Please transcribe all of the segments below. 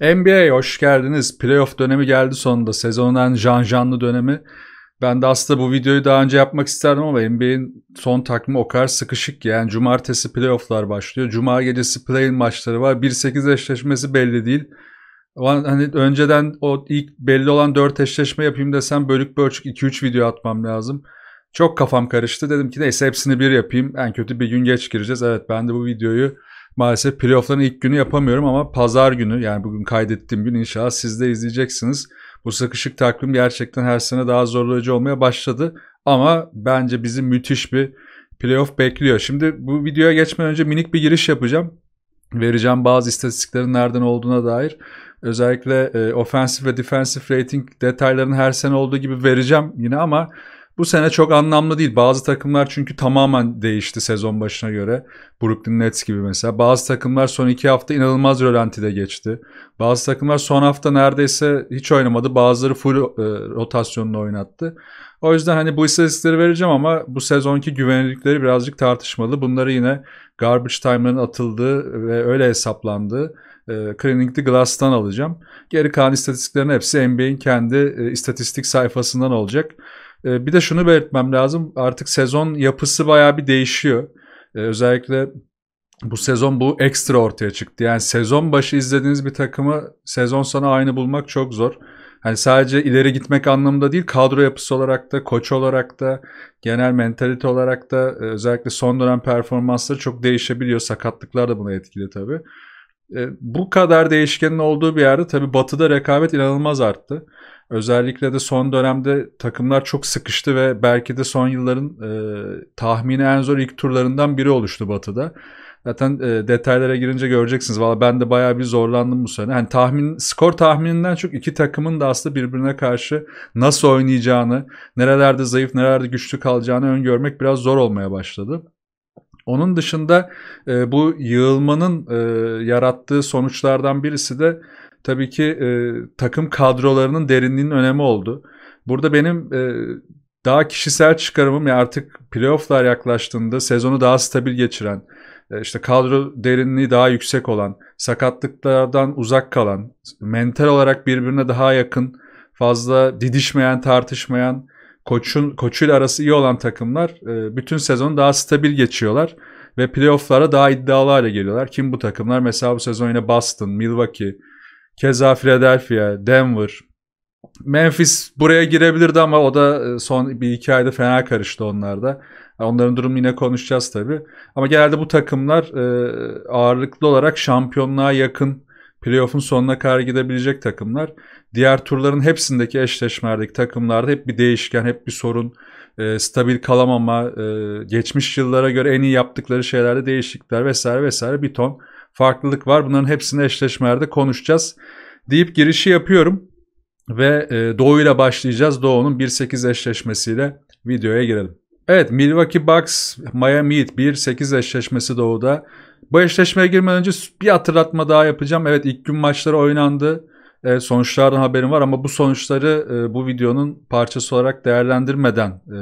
NBA hoş geldiniz. Playoff dönemi geldi sonunda. Sezonun en can canlı dönemi. Ben de aslında bu videoyu daha önce yapmak isterdim ama NBA'in son takımı o kadar sıkışık ki. Yani cumartesi playofflar başlıyor. Cuma gecesi play-in maçları var. 1-8 eşleşmesi belli değil. Hani önceden o ilk belli olan 4 eşleşme yapayım desem bölük bölçük 2-3 video atmam lazım. Çok kafam karıştı. Dedim ki neyse hepsini bir yapayım. En kötü bir gün geç gireceğiz. Evet ben de bu videoyu maalesef playoff'ların ilk günü yapamıyorum ama pazar günü yani bugün kaydettiğim gün inşallah siz de izleyeceksiniz. Bu sıkışık takvim gerçekten her sene daha zorlayıcı olmaya başladı ama bence bizi müthiş bir playoff bekliyor. Şimdi bu videoya geçmeden önce minik bir giriş yapacağım. Vereceğim bazı istatistiklerin nereden olduğuna dair. Özellikle e, offensive ve defensive rating detaylarını her sene olduğu gibi vereceğim yine ama bu sene çok anlamlı değil. Bazı takımlar çünkü tamamen değişti sezon başına göre. Brooklyn Nets gibi mesela. Bazı takımlar son iki hafta inanılmaz rölantide geçti. Bazı takımlar son hafta neredeyse hiç oynamadı. Bazıları full e, rotasyonla oynattı. O yüzden hani bu istatistikleri vereceğim ama bu sezonki güvenilirlikleri birazcık tartışmalı. Bunları yine garbage time'ların atıldığı ve öyle hesaplandığı e, Cleaning the Glass'tan alacağım. Geri kalan istatistiklerin hepsi NBA'in kendi e, istatistik sayfasından olacak. Ee, bir de şunu belirtmem lazım. Artık sezon yapısı bayağı bir değişiyor. Ee, özellikle bu sezon bu ekstra ortaya çıktı. Yani sezon başı izlediğiniz bir takımı sezon sonu aynı bulmak çok zor. Hani sadece ileri gitmek anlamında değil kadro yapısı olarak da, koç olarak da, genel mentalite olarak da e, özellikle son dönem performansları çok değişebiliyor. Sakatlıklar da buna etkili tabii. E, bu kadar değişkenin olduğu bir yerde tabii batıda rekabet inanılmaz arttı. Özellikle de son dönemde takımlar çok sıkıştı ve belki de son yılların e, tahmini en zor ilk turlarından biri oluştu Batı'da. Zaten e, detaylara girince göreceksiniz. Valla ben de bayağı bir zorlandım bu sene. Yani tahmin, skor tahmininden çok iki takımın da aslında birbirine karşı nasıl oynayacağını, nerelerde zayıf, nerelerde güçlü kalacağını öngörmek biraz zor olmaya başladı. Onun dışında e, bu yığılmanın e, yarattığı sonuçlardan birisi de tabii ki e, takım kadrolarının derinliğinin önemi oldu. Burada benim e, daha kişisel çıkarımım ya artık playofflar yaklaştığında sezonu daha stabil geçiren, e, işte kadro derinliği daha yüksek olan, sakatlıklardan uzak kalan, mental olarak birbirine daha yakın, fazla didişmeyen, tartışmayan, koçun koçuyla arası iyi olan takımlar e, bütün sezon daha stabil geçiyorlar ve playofflara daha iddialı hale geliyorlar. Kim bu takımlar? Mesela bu sezon yine Boston, Milwaukee, Keza Philadelphia, Denver. Memphis buraya girebilirdi ama o da e, son bir iki ayda fena karıştı onlarda. Onların durumunu yine konuşacağız tabii. Ama genelde bu takımlar e, ağırlıklı olarak şampiyonluğa yakın playoff'un sonuna kadar gidebilecek takımlar. Diğer turların hepsindeki eşleşmelerdeki takımlarda hep bir değişken, hep bir sorun, e, stabil kalamama, e, geçmiş yıllara göre en iyi yaptıkları şeylerde değişiklikler vesaire vesaire bir ton farklılık var. Bunların hepsini eşleşmelerde konuşacağız deyip girişi yapıyorum. Ve e, Doğu başlayacağız. Doğu'nun 1-8 eşleşmesiyle videoya girelim. Evet Milwaukee Bucks Miami Heat 1-8 eşleşmesi Doğu'da. Bu eşleşmeye girmeden önce bir hatırlatma daha yapacağım. Evet ilk gün maçları oynandı. E, sonuçlardan haberim var ama bu sonuçları e, bu videonun parçası olarak değerlendirmeden e,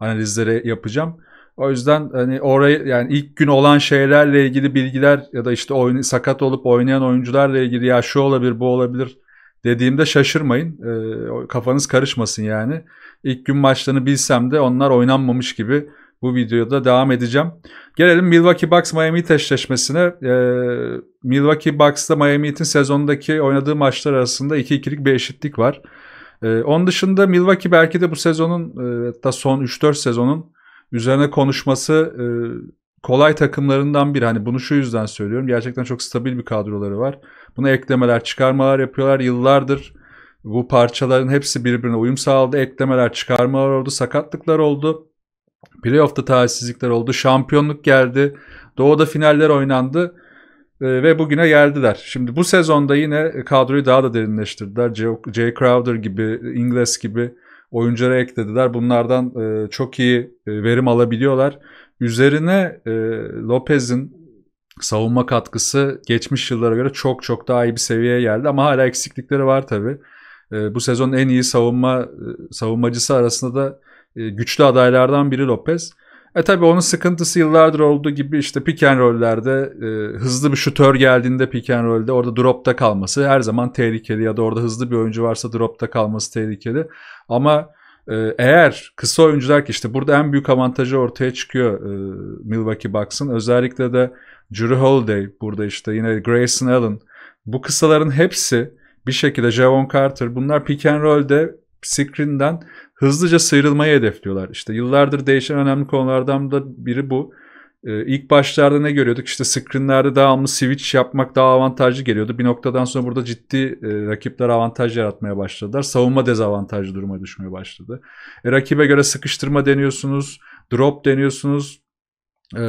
analizleri yapacağım. O yüzden hani orayı yani ilk gün olan şeylerle ilgili bilgiler ya da işte oyun, sakat olup oynayan oyuncularla ilgili ya şu olabilir bu olabilir dediğimde şaşırmayın. E, kafanız karışmasın yani. İlk gün maçlarını bilsem de onlar oynanmamış gibi bu videoda devam edeceğim. Gelelim Milwaukee Bucks Miami Heat eşleşmesine. E, Milwaukee Bucks'ta Miami Heat'in sezondaki oynadığı maçlar arasında 2-2'lik bir eşitlik var. E, onun dışında Milwaukee belki de bu sezonun e, hatta son 3-4 sezonun üzerine konuşması e, kolay takımlarından biri. Hani bunu şu yüzden söylüyorum. Gerçekten çok stabil bir kadroları var. Buna eklemeler, çıkarmalar yapıyorlar. Yıllardır bu parçaların hepsi birbirine uyum sağladı. Eklemeler, çıkarmalar oldu. Sakatlıklar oldu. Playoff'ta talihsizlikler oldu. Şampiyonluk geldi. Doğu'da finaller oynandı e, ve bugüne geldiler. Şimdi bu sezonda yine kadroyu daha da derinleştirdiler. Jay Crowder gibi, Ingles gibi oyuncuları eklediler. Bunlardan e, çok iyi e, verim alabiliyorlar. Üzerine e, Lopez'in savunma katkısı geçmiş yıllara göre çok çok daha iyi bir seviyeye geldi ama hala eksiklikleri var tabi. E, bu sezon en iyi savunma e, savunmacısı arasında da e, güçlü adaylardan biri Lopez. E tabi onun sıkıntısı yıllardır olduğu gibi işte pick and roll'lerde e, hızlı bir şutör geldiğinde pick and roll'de orada dropta kalması her zaman tehlikeli ya da orada hızlı bir oyuncu varsa dropta kalması tehlikeli. Ama e, eğer kısa oyuncular ki işte burada en büyük avantajı ortaya çıkıyor e, Milwaukee Bucks'ın özellikle de Drew Holiday burada işte yine Grayson Allen bu kısaların hepsi bir şekilde Javon Carter bunlar pick and roll'de fikrinden hızlıca sıyrılmayı hedefliyorlar. İşte yıllardır değişen önemli konulardan da biri bu. Ee, ilk başlarda ne görüyorduk? İşte screenlerde devamlı switch yapmak daha avantajlı geliyordu. Bir noktadan sonra burada ciddi e, rakipler avantaj yaratmaya başladılar. Savunma dezavantajlı duruma düşmeye başladı. E, rakibe göre sıkıştırma deniyorsunuz, drop deniyorsunuz, e,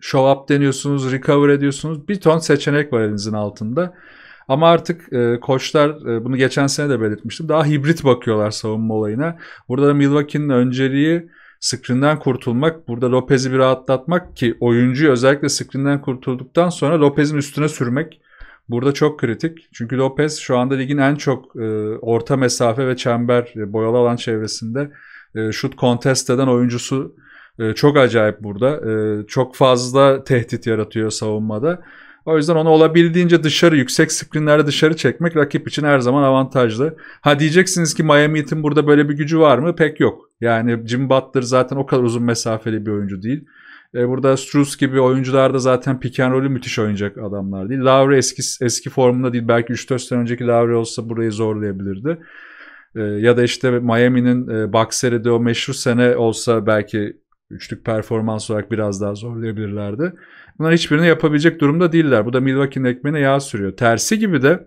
show up deniyorsunuz, recover ediyorsunuz. Bir ton seçenek var elinizin altında. Ama artık e, koçlar e, bunu geçen sene de belirtmiştim. Daha hibrit bakıyorlar savunma olayına. Burada da Milwaukee'nin önceliği screen'den kurtulmak, burada Lopez'i bir rahatlatmak ki oyuncuyu özellikle screen'den kurtulduktan sonra Lopez'in üstüne sürmek burada çok kritik. Çünkü Lopez şu anda ligin en çok e, orta mesafe ve çember e, boyalı alan çevresinde e, şut kontest eden oyuncusu. E, çok acayip burada. E, çok fazla tehdit yaratıyor savunmada. O yüzden onu olabildiğince dışarı yüksek screenlerde dışarı çekmek rakip için her zaman avantajlı. Ha diyeceksiniz ki Miami Heat'in burada böyle bir gücü var mı? Pek yok. Yani Jim Butler zaten o kadar uzun mesafeli bir oyuncu değil. E, burada Struz gibi oyuncular da zaten pick and roll'ü müthiş oynayacak adamlar değil. Lowry eski eski formunda değil. Belki 3-4 sene önceki Lowry olsa burayı zorlayabilirdi. E, ya da işte Miami'nin e, Boxer'de o meşhur sene olsa belki üçlük performans olarak biraz daha zorlayabilirlerdi. Bunlar hiçbirini yapabilecek durumda değiller. Bu da Milwaukee'nin ekmeğine yağ sürüyor. Tersi gibi de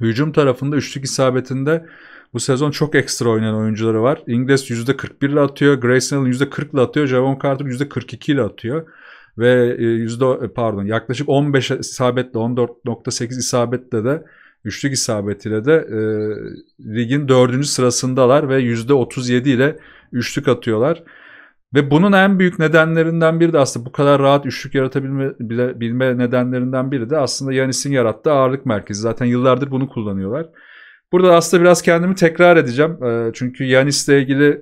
hücum tarafında üçlük isabetinde bu sezon çok ekstra oynayan oyuncuları var. Ingles %41 ile atıyor. Grayson Allen %40 ile atıyor. Javon Carter %42 ile atıyor. Ve e, yüzde e, pardon yaklaşık 15 isabetle 14.8 isabetle de üçlük isabetiyle de e, ligin dördüncü sırasındalar ve yüzde %37 ile üçlük atıyorlar. Ve bunun en büyük nedenlerinden biri de aslında bu kadar rahat üçlük yaratabilme bile, bilme nedenlerinden biri de aslında Yanis'in yarattığı ağırlık merkezi. Zaten yıllardır bunu kullanıyorlar. Burada aslında biraz kendimi tekrar edeceğim. Ee, çünkü Yanis'le ilgili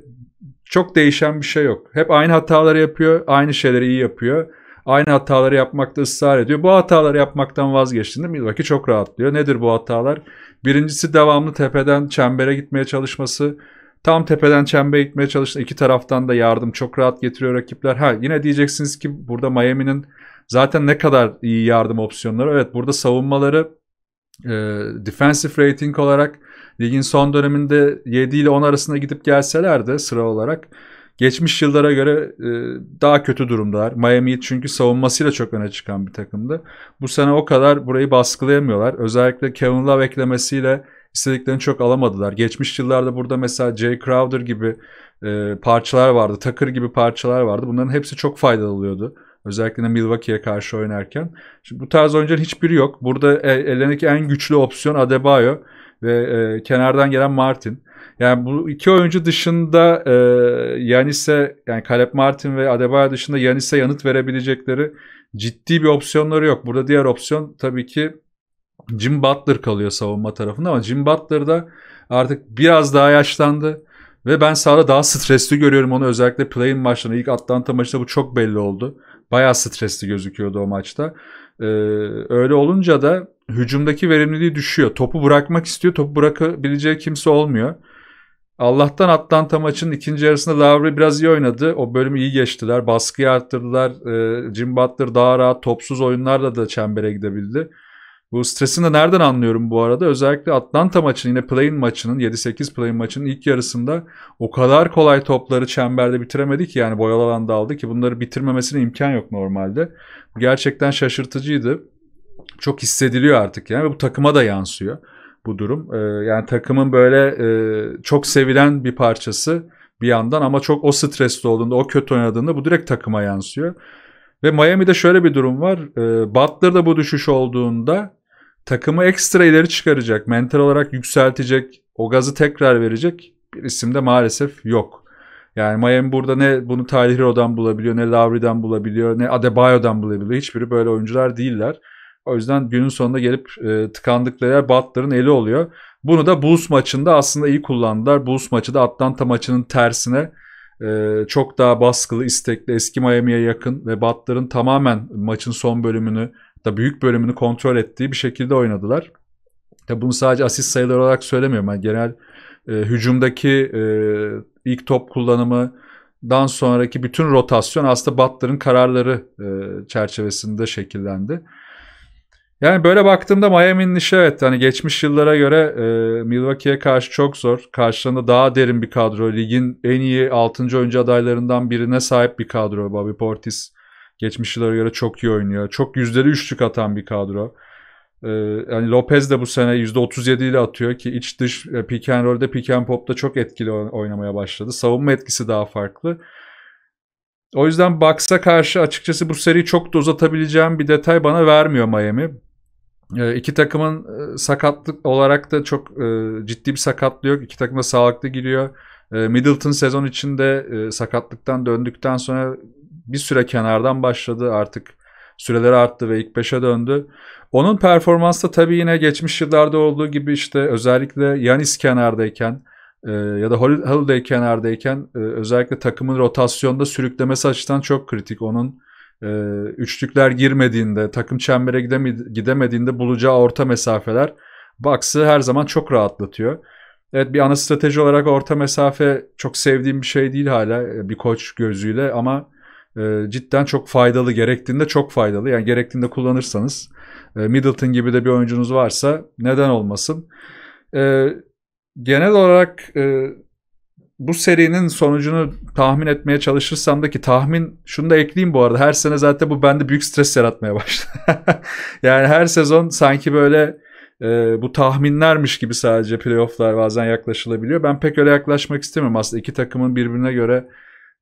çok değişen bir şey yok. Hep aynı hataları yapıyor, aynı şeyleri iyi yapıyor. Aynı hataları yapmakta ısrar ediyor. Bu hataları yapmaktan vazgeçtiğinde Milwaukee çok rahatlıyor. Nedir bu hatalar? Birincisi devamlı tepeden çembere gitmeye çalışması. Tam tepeden çembere gitmeye çalıştı. İki taraftan da yardım çok rahat getiriyor rakipler. Ha yine diyeceksiniz ki burada Miami'nin zaten ne kadar iyi yardım opsiyonları. Evet burada savunmaları e, defensive rating olarak ligin son döneminde 7 ile 10 arasında gidip gelseler de sıra olarak geçmiş yıllara göre e, daha kötü durumdalar. Miami çünkü savunmasıyla çok öne çıkan bir takımdı. Bu sene o kadar burayı baskılayamıyorlar. Özellikle Kevin Love eklemesiyle istediklerini çok alamadılar. Geçmiş yıllarda burada mesela Jay Crowder gibi e, parçalar vardı. Tucker gibi parçalar vardı. Bunların hepsi çok faydalı oluyordu. Özellikle Milwaukee'ye karşı oynarken. Şimdi bu tarz oyuncuların hiçbiri yok. Burada e, ellerindeki en güçlü opsiyon Adebayo ve e, kenardan gelen Martin. Yani bu iki oyuncu dışında e, Yanis'e yani Caleb Martin ve Adebayo dışında Yanis'e yanıt verebilecekleri ciddi bir opsiyonları yok. Burada diğer opsiyon tabii ki Jim Butler kalıyor savunma tarafında ama Jim Butler da artık biraz daha yaşlandı. Ve ben sahada daha stresli görüyorum onu özellikle play'in in maçlarında ilk Atlanta maçında bu çok belli oldu. Bayağı stresli gözüküyordu o maçta. Ee, öyle olunca da hücumdaki verimliliği düşüyor. Topu bırakmak istiyor. Topu bırakabileceği kimse olmuyor. Allah'tan Atlanta maçının ikinci yarısında Lowry biraz iyi oynadı. O bölümü iyi geçtiler. Baskıyı arttırdılar. Ee, Jim Butler daha rahat topsuz oyunlarla da çembere gidebildi. Bu stresini de nereden anlıyorum bu arada? Özellikle Atlanta maçının yine play maçının 7-8 play maçının ilk yarısında o kadar kolay topları çemberde bitiremedi ki yani boyalı alanda aldı ki bunları bitirmemesine imkan yok normalde. Bu gerçekten şaşırtıcıydı. Çok hissediliyor artık yani ve bu takıma da yansıyor bu durum. Ee, yani takımın böyle e, çok sevilen bir parçası bir yandan ama çok o stresli olduğunda, o kötü oynadığında bu direkt takıma yansıyor. Ve Miami'de şöyle bir durum var. Ee, Butler'da bu düşüş olduğunda takımı ekstra ileri çıkaracak, mental olarak yükseltecek, o gazı tekrar verecek bir isim de maalesef yok. Yani Miami burada ne bunu Tyler bulabiliyor, ne Lowry'den bulabiliyor, ne Adebayo'dan bulabiliyor. Hiçbiri böyle oyuncular değiller. O yüzden günün sonunda gelip e, tıkandıkları yer Butler'ın eli oluyor. Bunu da Bulls maçında aslında iyi kullandılar. Bulls maçı da Atlanta maçının tersine e, çok daha baskılı, istekli, eski Miami'ye yakın ve Butler'ın tamamen maçın son bölümünü da büyük bölümünü kontrol ettiği bir şekilde oynadılar. Tabi bunu sadece asist sayıları olarak söylemiyorum. Yani genel e, hücumdaki e, ilk top kullanımı, dan sonraki bütün rotasyon aslında Butler'ın kararları e, çerçevesinde şekillendi. Yani böyle baktığımda Miami'nin işi evet hani geçmiş yıllara göre e, Milwaukee'ye karşı çok zor. Karşılığında daha derin bir kadro. Ligin en iyi 6. oyuncu adaylarından birine sahip bir kadro. Bobby Portis, Geçmiş yıllara göre çok iyi oynuyor. Çok yüzleri üçlük atan bir kadro. Ee, yani Lopez de bu sene %37 ile atıyor ki iç dış e, pick and roll'de pick and pop'ta çok etkili oynamaya başladı. Savunma etkisi daha farklı. O yüzden Bucks'a karşı açıkçası bu seriyi çok da uzatabileceğim bir detay bana vermiyor Miami. E, iki takımın e, sakatlık olarak da çok e, ciddi bir sakatlığı yok. İki takım da sağlıklı giriyor. Ee, Middleton sezon içinde e, sakatlıktan döndükten sonra bir süre kenardan başladı artık süreleri arttı ve ilk 5'e döndü. Onun performansı tabii yine geçmiş yıllarda olduğu gibi işte özellikle Yanis kenardayken e, ya da Holiday kenardayken e, özellikle takımın rotasyonda sürüklemesi açısından çok kritik. Onun e, üçlükler girmediğinde, takım çembere gidemediğinde bulacağı orta mesafeler Bucks'ı her zaman çok rahatlatıyor. Evet bir ana strateji olarak orta mesafe çok sevdiğim bir şey değil hala e, bir koç gözüyle ama e, cidden çok faydalı. Gerektiğinde çok faydalı. Yani gerektiğinde kullanırsanız e, Middleton gibi de bir oyuncunuz varsa neden olmasın. E, genel olarak e, bu serinin sonucunu tahmin etmeye çalışırsam da ki tahmin şunu da ekleyeyim bu arada her sene zaten bu bende büyük stres yaratmaya başladı. yani her sezon sanki böyle e, bu tahminlermiş gibi sadece playofflar bazen yaklaşılabiliyor. Ben pek öyle yaklaşmak istemiyorum aslında iki takımın birbirine göre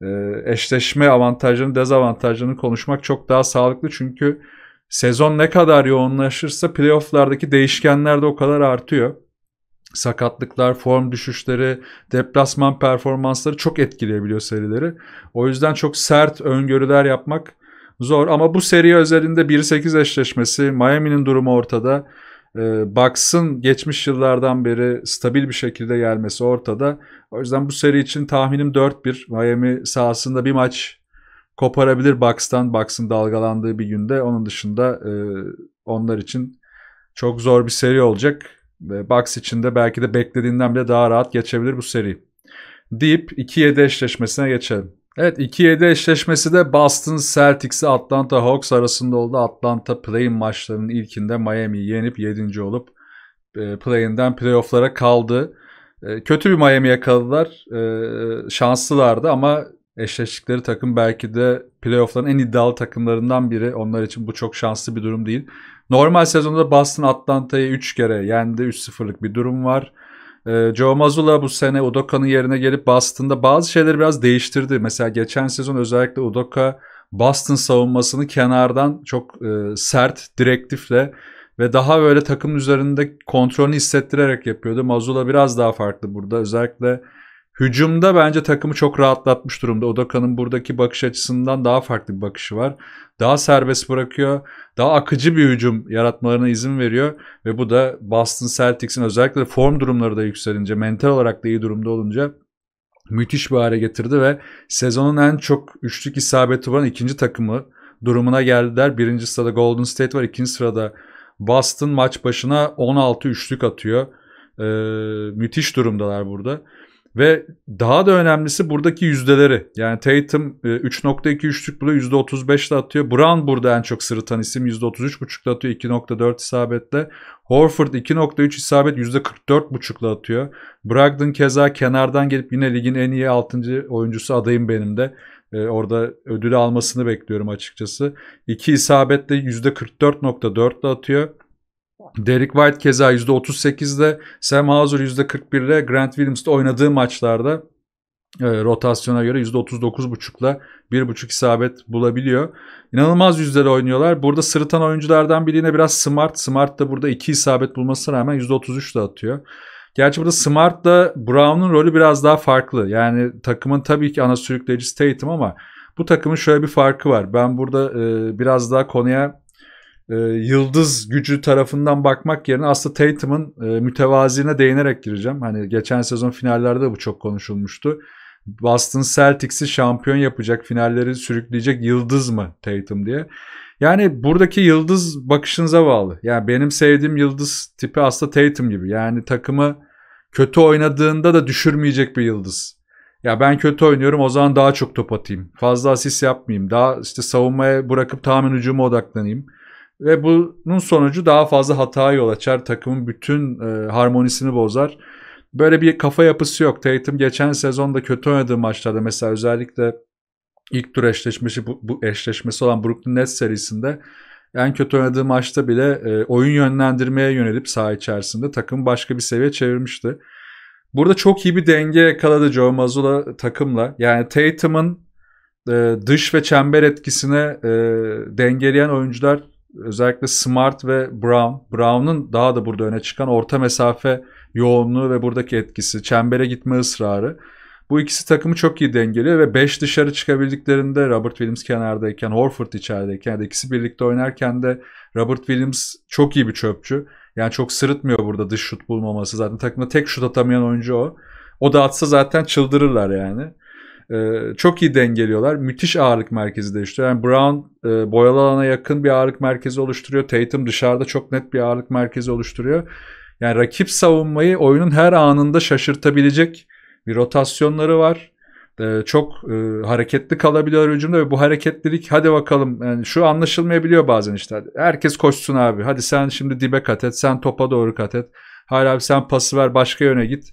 ee, eşleşme avantajını, dezavantajını konuşmak çok daha sağlıklı. Çünkü sezon ne kadar yoğunlaşırsa playofflardaki değişkenler de o kadar artıyor. Sakatlıklar, form düşüşleri, deplasman performansları çok etkileyebiliyor serileri. O yüzden çok sert öngörüler yapmak zor. Ama bu seri özelinde 1-8 eşleşmesi, Miami'nin durumu ortada e, Bucks'ın geçmiş yıllardan beri stabil bir şekilde gelmesi ortada. O yüzden bu seri için tahminim 4-1. Miami sahasında bir maç koparabilir Bucks'tan. Bucks'ın dalgalandığı bir günde. Onun dışında e, onlar için çok zor bir seri olacak. Ve Bucks için de belki de beklediğinden bile daha rahat geçebilir bu seri. Deyip 2-7 eşleşmesine geçelim. Evet 2-7 eşleşmesi de Boston Celtics'i Atlanta Hawks arasında oldu. Atlanta play-in maçlarının ilkinde Miami'yi yenip 7. olup e, play-in'den playoff'lara kaldı. E, kötü bir Miami yakaladılar. E, şanslılardı ama eşleştikleri takım belki de playoff'ların en iddialı takımlarından biri. Onlar için bu çok şanslı bir durum değil. Normal sezonda Boston Atlanta'yı 3 kere yendi. 3-0'lık bir durum var. E, Joe Mazzulla bu sene Udoka'nın yerine gelip Boston'da bazı şeyleri biraz değiştirdi. Mesela geçen sezon özellikle Udoka Boston savunmasını kenardan çok e, sert direktifle ve daha böyle takım üzerinde kontrolünü hissettirerek yapıyordu. Mazzulla biraz daha farklı burada. Özellikle Hücumda bence takımı çok rahatlatmış durumda. Odaka'nın buradaki bakış açısından daha farklı bir bakışı var. Daha serbest bırakıyor. Daha akıcı bir hücum yaratmalarına izin veriyor. Ve bu da Boston Celtics'in özellikle form durumları da yükselince, mental olarak da iyi durumda olunca müthiş bir hale getirdi ve sezonun en çok üçlük isabeti olan ikinci takımı durumuna geldiler. Birinci sırada Golden State var. ikinci sırada Boston maç başına 16 üçlük atıyor. Ee, müthiş durumdalar burada. Ve daha da önemlisi buradaki yüzdeleri. Yani Tatum 3.2 e, üçlük bile %35'le atıyor. Brown burada en çok sırıtan isim %33.5'la atıyor 2.4 isabetle. Horford 2.3 isabet %44.5'la atıyor. Bragdon keza kenardan gelip yine ligin en iyi 6. oyuncusu adayım benim de. E, orada ödülü almasını bekliyorum açıkçası. 2 isabetle %44.4'le atıyor. Derek White keza %38'de, Sam Hauser %41'de, Grant Williams'da oynadığı maçlarda e, rotasyona göre %39.5'la 1.5 isabet bulabiliyor. İnanılmaz yüzler oynuyorlar. Burada sırıtan oyunculardan birine biraz Smart. Smart da burada 2 isabet bulmasına rağmen %33 de atıyor. Gerçi burada Smart da Brown'un rolü biraz daha farklı. Yani takımın tabii ki ana sürükleyicisi Tatum ama bu takımın şöyle bir farkı var. Ben burada e, biraz daha konuya e, yıldız gücü tarafından bakmak yerine aslında Tatum'un e, mütevaziliğine değinerek gireceğim. Hani geçen sezon finallerde bu çok konuşulmuştu. Boston Celtics'i şampiyon yapacak, finalleri sürükleyecek yıldız mı Tatum diye. Yani buradaki yıldız bakışınıza bağlı. Yani benim sevdiğim yıldız tipi aslında Tatum gibi. Yani takımı kötü oynadığında da düşürmeyecek bir yıldız. Ya ben kötü oynuyorum o zaman daha çok top atayım. Fazla asist yapmayayım. Daha işte savunmaya bırakıp tamamen hücuma odaklanayım. Ve bunun sonucu daha fazla hata yol açar. Takımın bütün e, harmonisini bozar. Böyle bir kafa yapısı yok. Tatum geçen sezonda kötü oynadığı maçlarda mesela özellikle ilk tur eşleşmesi bu, bu eşleşmesi olan Brooklyn Nets serisinde en kötü oynadığı maçta bile e, oyun yönlendirmeye yönelip saha içerisinde takım başka bir seviye çevirmişti. Burada çok iyi bir denge yakaladı Joe Mazzulla takımla. Yani Tatum'ın e, dış ve çember etkisine e, dengeleyen oyuncular özellikle Smart ve Brown. Brown'un daha da burada öne çıkan orta mesafe yoğunluğu ve buradaki etkisi, çembere gitme ısrarı. Bu ikisi takımı çok iyi dengeliyor ve 5 dışarı çıkabildiklerinde Robert Williams kenardayken, Horford içerideyken ya ikisi birlikte oynarken de Robert Williams çok iyi bir çöpçü. Yani çok sırıtmıyor burada dış şut bulmaması. Zaten takımda tek şut atamayan oyuncu o. O da atsa zaten çıldırırlar yani. Ee, çok iyi dengeliyorlar. Müthiş ağırlık merkezi değiştiriyor. Yani Brown e, boyalı alana yakın bir ağırlık merkezi oluşturuyor. Tatum dışarıda çok net bir ağırlık merkezi oluşturuyor. Yani rakip savunmayı oyunun her anında şaşırtabilecek bir rotasyonları var. E, çok e, hareketli kalabiliyor hücumda ve bu hareketlilik hadi bakalım yani şu anlaşılmayabiliyor bazen işte. Herkes koşsun abi. Hadi sen şimdi dibe kat et. Sen topa doğru kat et. Hayır abi sen pası ver başka yöne git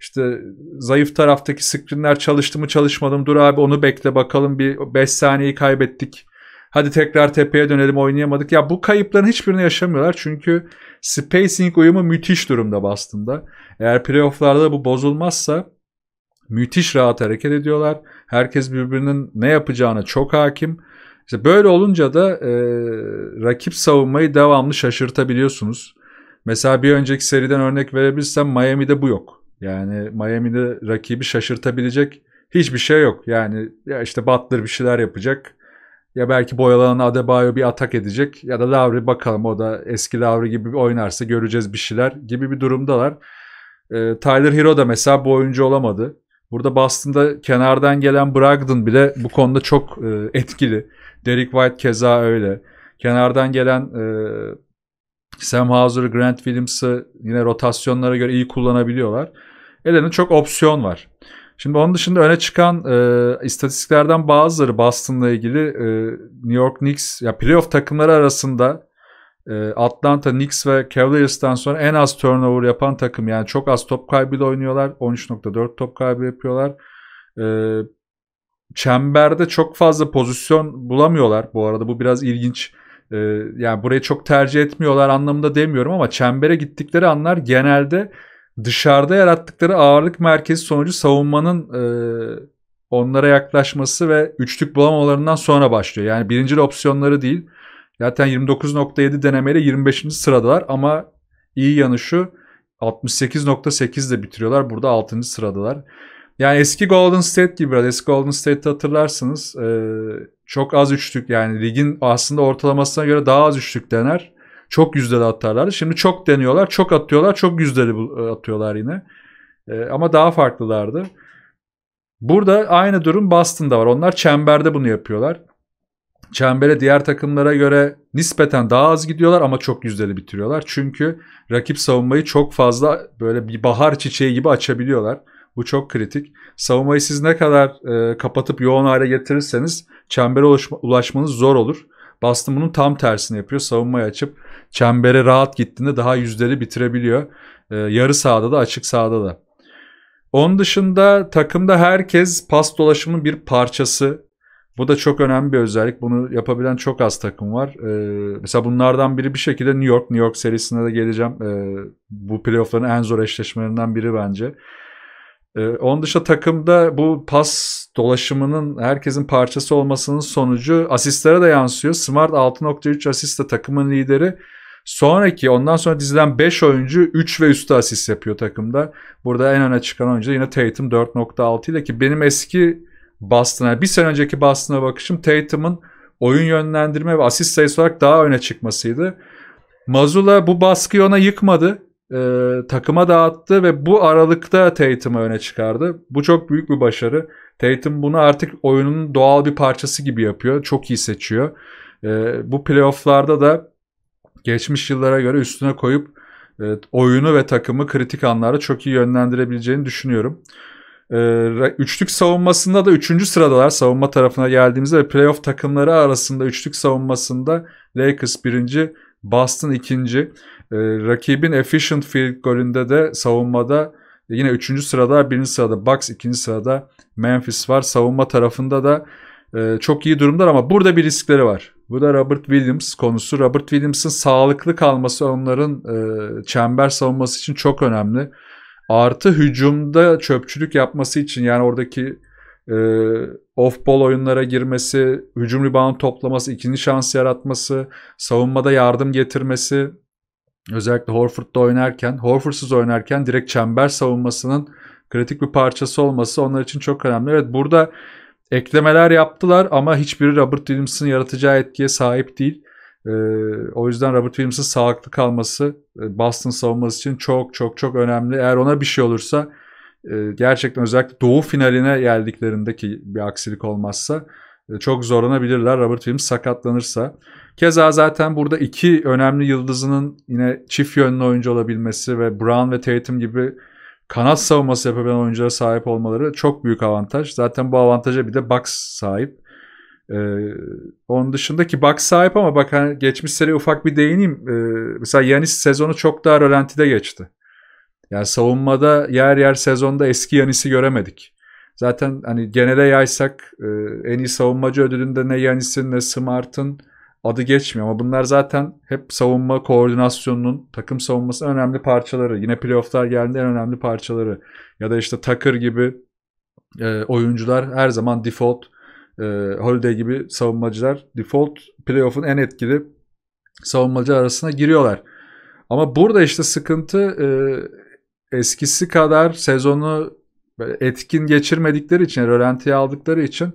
işte zayıf taraftaki screenler çalıştı mı çalışmadı mı dur abi onu bekle bakalım bir 5 saniyeyi kaybettik. Hadi tekrar tepeye dönelim oynayamadık. Ya bu kayıpların hiçbirini yaşamıyorlar çünkü spacing uyumu müthiş durumda Boston'da. Eğer playofflarda bu bozulmazsa müthiş rahat hareket ediyorlar. Herkes birbirinin ne yapacağına çok hakim. İşte böyle olunca da e, rakip savunmayı devamlı şaşırtabiliyorsunuz. Mesela bir önceki seriden örnek verebilsem Miami'de bu yok. Yani Miami'de rakibi şaşırtabilecek hiçbir şey yok. Yani ya işte Butler bir şeyler yapacak. Ya belki boyalanan Adebayo bir atak edecek. Ya da Lowry bakalım o da eski Lowry gibi oynarsa göreceğiz bir şeyler gibi bir durumdalar. Ee, Tyler Hero da mesela bu oyuncu olamadı. Burada Boston'da kenardan gelen Bragdon bile bu konuda çok e, etkili. Derek White keza öyle. Kenardan gelen e, Sam Hauser'ı, Grant Williams'ı yine rotasyonlara göre iyi kullanabiliyorlar. Ellerinde çok opsiyon var. Şimdi onun dışında öne çıkan e, istatistiklerden bazıları Boston'la ilgili e, New York Knicks ya playoff takımları arasında e, Atlanta Knicks ve Cavaliers'tan sonra en az turnover yapan takım. Yani çok az top kaybıyla oynuyorlar. 13.4 top kaybı yapıyorlar. E, çemberde çok fazla pozisyon bulamıyorlar bu arada. Bu biraz ilginç e, yani burayı çok tercih etmiyorlar anlamında demiyorum ama çembere gittikleri anlar genelde dışarıda yarattıkları ağırlık merkezi sonucu savunmanın e, onlara yaklaşması ve üçlük bulamamalarından sonra başlıyor. Yani birinci opsiyonları değil. Zaten 29.7 denemeyle 25. sıradalar ama iyi yanı şu 68.8 ile bitiriyorlar. Burada 6. sıradalar. Yani eski Golden State gibi biraz. Eski Golden State'i hatırlarsınız. E, çok az üçlük yani ligin aslında ortalamasına göre daha az üçlük dener. Çok yüzdeli atarlardı. Şimdi çok deniyorlar, çok atıyorlar, çok yüzdeli e, atıyorlar yine. E, ama daha farklılardı. Burada aynı durum Boston'da var. Onlar çemberde bunu yapıyorlar. Çembere diğer takımlara göre nispeten daha az gidiyorlar ama çok yüzdeli bitiriyorlar. Çünkü rakip savunmayı çok fazla böyle bir bahar çiçeği gibi açabiliyorlar. Bu çok kritik. Savunmayı siz ne kadar e, kapatıp yoğun hale getirirseniz çembere ulaşma, ulaşmanız zor olur. Boston bunun tam tersini yapıyor. Savunmayı açıp çembere rahat gittiğinde daha yüzleri bitirebiliyor. E, yarı sahada da açık sahada da. Onun dışında takımda herkes pas dolaşımının bir parçası. Bu da çok önemli bir özellik. Bunu yapabilen çok az takım var. Ee, mesela bunlardan biri bir şekilde New York. New York serisine de geleceğim. Ee, bu playoffların en zor eşleşmelerinden biri bence. Ee, onun dışında takımda bu pas dolaşımının herkesin parçası olmasının sonucu asistlere de yansıyor. Smart 6.3 asistle takımın lideri. Sonraki ondan sonra dizilen 5 oyuncu 3 ve üstü asist yapıyor takımda. Burada en öne çıkan oyuncu yine Tatum 4.6 ile ki benim eski Boston'a bir sene önceki Boston'a bakışım Tatum'un oyun yönlendirme ve asist sayısı olarak daha öne çıkmasıydı. Mazula bu baskıyı ona yıkmadı e, takıma dağıttı ve bu aralıkta Tatum'ı öne çıkardı. Bu çok büyük bir başarı. Tatum bunu artık oyunun doğal bir parçası gibi yapıyor. Çok iyi seçiyor. E, bu playofflarda da geçmiş yıllara göre üstüne koyup e, oyunu ve takımı kritik anlarda çok iyi yönlendirebileceğini düşünüyorum. Ee, üçlük savunmasında da üçüncü sıradalar savunma tarafına geldiğimizde ve playoff takımları arasında üçlük savunmasında Lakers birinci, Boston ikinci. E, rakibin efficient field golünde de savunmada yine 3. sırada 1. sırada Bucks 2. sırada Memphis var. Savunma tarafında da e, çok iyi durumlar ama burada bir riskleri var. Bu da Robert Williams konusu. Robert Williams'ın sağlıklı kalması onların e, çember savunması için çok önemli. Artı hücumda çöpçülük yapması için yani oradaki e, off-ball oyunlara girmesi, hücum rebound toplaması, ikinci şans yaratması, savunmada yardım getirmesi Özellikle Horford'da oynarken, Horford'suz oynarken direkt çember savunmasının kritik bir parçası olması onlar için çok önemli. Evet burada eklemeler yaptılar ama hiçbiri Robert Williams'ın yaratacağı etkiye sahip değil. Ee, o yüzden Robert Williams'ın sağlıklı kalması e, Boston savunması için çok çok çok önemli. Eğer ona bir şey olursa e, gerçekten özellikle doğu finaline geldiklerindeki bir aksilik olmazsa e, çok zorlanabilirler Robert Williams sakatlanırsa. Keza zaten burada iki önemli yıldızının yine çift yönlü oyuncu olabilmesi ve Brown ve Tatum gibi kanat savunması yapabilen oyunculara sahip olmaları çok büyük avantaj. Zaten bu avantaja bir de Bucks sahip. Ee, onun dışındaki Bucks sahip ama bak hani geçmiş seriye ufak bir değineyim. Ee, mesela Yanis sezonu çok daha rölantide geçti. Yani savunmada yer yer sezonda eski Yanis'i göremedik. Zaten hani genele yaysak e, en iyi savunmacı ödülünde ne Yanis'in ne Smart'ın adı geçmiyor ama bunlar zaten hep savunma koordinasyonunun takım savunmasının önemli parçaları. Yine playofflar geldiğinde en önemli parçaları. Ya da işte Tucker gibi e, oyuncular her zaman default e, Holiday gibi savunmacılar default playoff'un en etkili savunmacı arasına giriyorlar. Ama burada işte sıkıntı e, eskisi kadar sezonu etkin geçirmedikleri için, rölantiye aldıkları için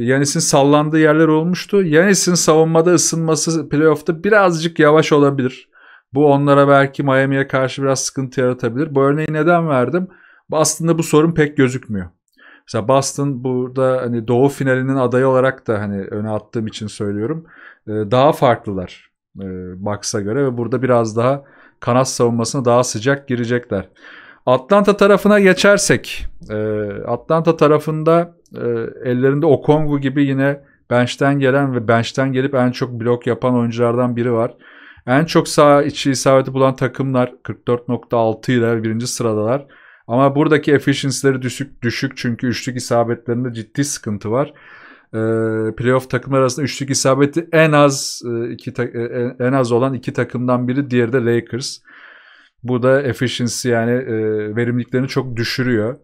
Yanis'in sallandığı yerler olmuştu. Yanis'in savunmada ısınması playoff'ta birazcık yavaş olabilir. Bu onlara belki Miami'ye karşı biraz sıkıntı yaratabilir. Bu örneği neden verdim? Aslında bu sorun pek gözükmüyor. Mesela Boston burada hani doğu finalinin adayı olarak da hani öne attığım için söylüyorum. Ee, daha farklılar e, Bucks'a göre ve burada biraz daha kanat savunmasına daha sıcak girecekler. Atlanta tarafına geçersek e, Atlanta tarafında e, ellerinde Okongu gibi yine bench'ten gelen ve bench'ten gelip en çok blok yapan oyunculardan biri var. En çok sağ içi isabeti bulan takımlar 44.6 ile birinci sıradalar. Ama buradaki efficiency'leri düşük, düşük çünkü üçlük isabetlerinde ciddi sıkıntı var. E, playoff takımlar arasında üçlük isabeti en az e, iki e, en az olan iki takımdan biri, diğeri de Lakers. Bu da efficiency yani e, verimliliklerini çok düşürüyor.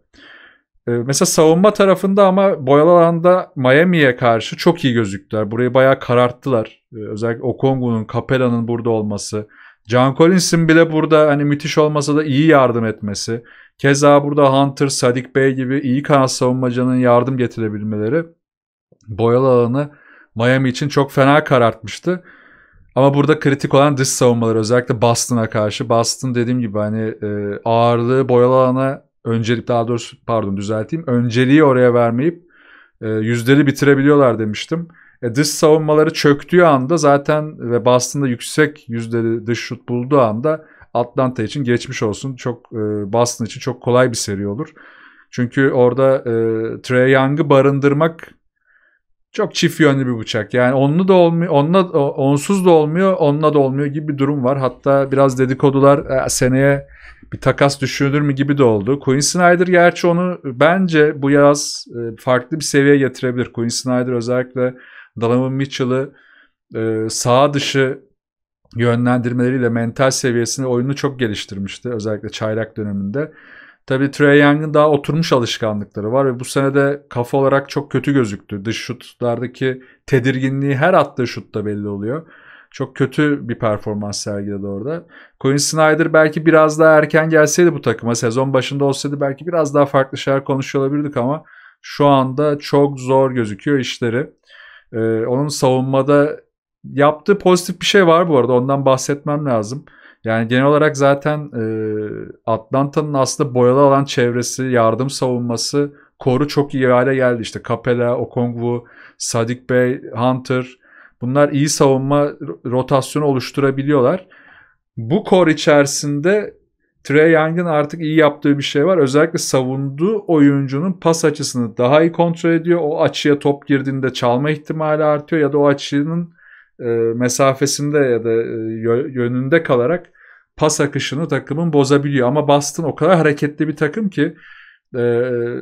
Ee, mesela savunma tarafında ama boyalı alanda Miami'ye karşı çok iyi gözüktüler. Burayı bayağı kararttılar. Ee, özellikle Okongu'nun, Capella'nın burada olması. John Collins'in bile burada hani müthiş olmasa da iyi yardım etmesi. Keza burada Hunter, Sadik Bey gibi iyi kanat savunmacının yardım getirebilmeleri boyalı alanı Miami için çok fena karartmıştı. Ama burada kritik olan dış savunmalar özellikle Boston'a karşı. Boston dediğim gibi hani e, ağırlığı boyalı alana öncelik daha doğrusu pardon düzelteyim. Önceliği oraya vermeyip e, yüzleri bitirebiliyorlar demiştim. E, dış savunmaları çöktüğü anda zaten ve Boston'da yüksek yüzleri dış şut bulduğu anda Atlanta için geçmiş olsun. Çok e, Boston için çok kolay bir seri olur. Çünkü orada e, Trey Young'ı barındırmak çok çift yönlü bir bıçak. Yani onlu da olmuyor, onla, onsuz da olmuyor, onla da olmuyor gibi bir durum var. Hatta biraz dedikodular e, seneye bir takas düşünülür mü gibi de oldu. Queen Snyder gerçi onu bence bu yaz e, farklı bir seviyeye getirebilir. Queen Snyder özellikle Donovan Mitchell'ı e, sağ dışı yönlendirmeleriyle mental seviyesini oyunu çok geliştirmişti. Özellikle çaylak döneminde. Tabii Trey Young'ın daha oturmuş alışkanlıkları var ve bu sene de kafa olarak çok kötü gözüktü. Dış şutlardaki tedirginliği her attığı şutta belli oluyor. Çok kötü bir performans sergiledi orada. Coin Snyder belki biraz daha erken gelseydi bu takıma sezon başında olsaydı belki biraz daha farklı şeyler konuşuyor olabilirdik ama şu anda çok zor gözüküyor işleri. Ee, onun savunmada yaptığı pozitif bir şey var bu arada ondan bahsetmem lazım. Yani genel olarak zaten e, Atlanta'nın aslında boyalı alan çevresi, yardım savunması, koru çok iyi hale geldi. İşte Capella, Okongwu, Sadik Bey, Hunter bunlar iyi savunma rotasyonu oluşturabiliyorlar. Bu kor içerisinde Trey Young'ın artık iyi yaptığı bir şey var. Özellikle savunduğu oyuncunun pas açısını daha iyi kontrol ediyor. O açıya top girdiğinde çalma ihtimali artıyor ya da o açının e, mesafesinde ya da e, yönünde kalarak pas akışını takımın bozabiliyor. Ama Boston o kadar hareketli bir takım ki e,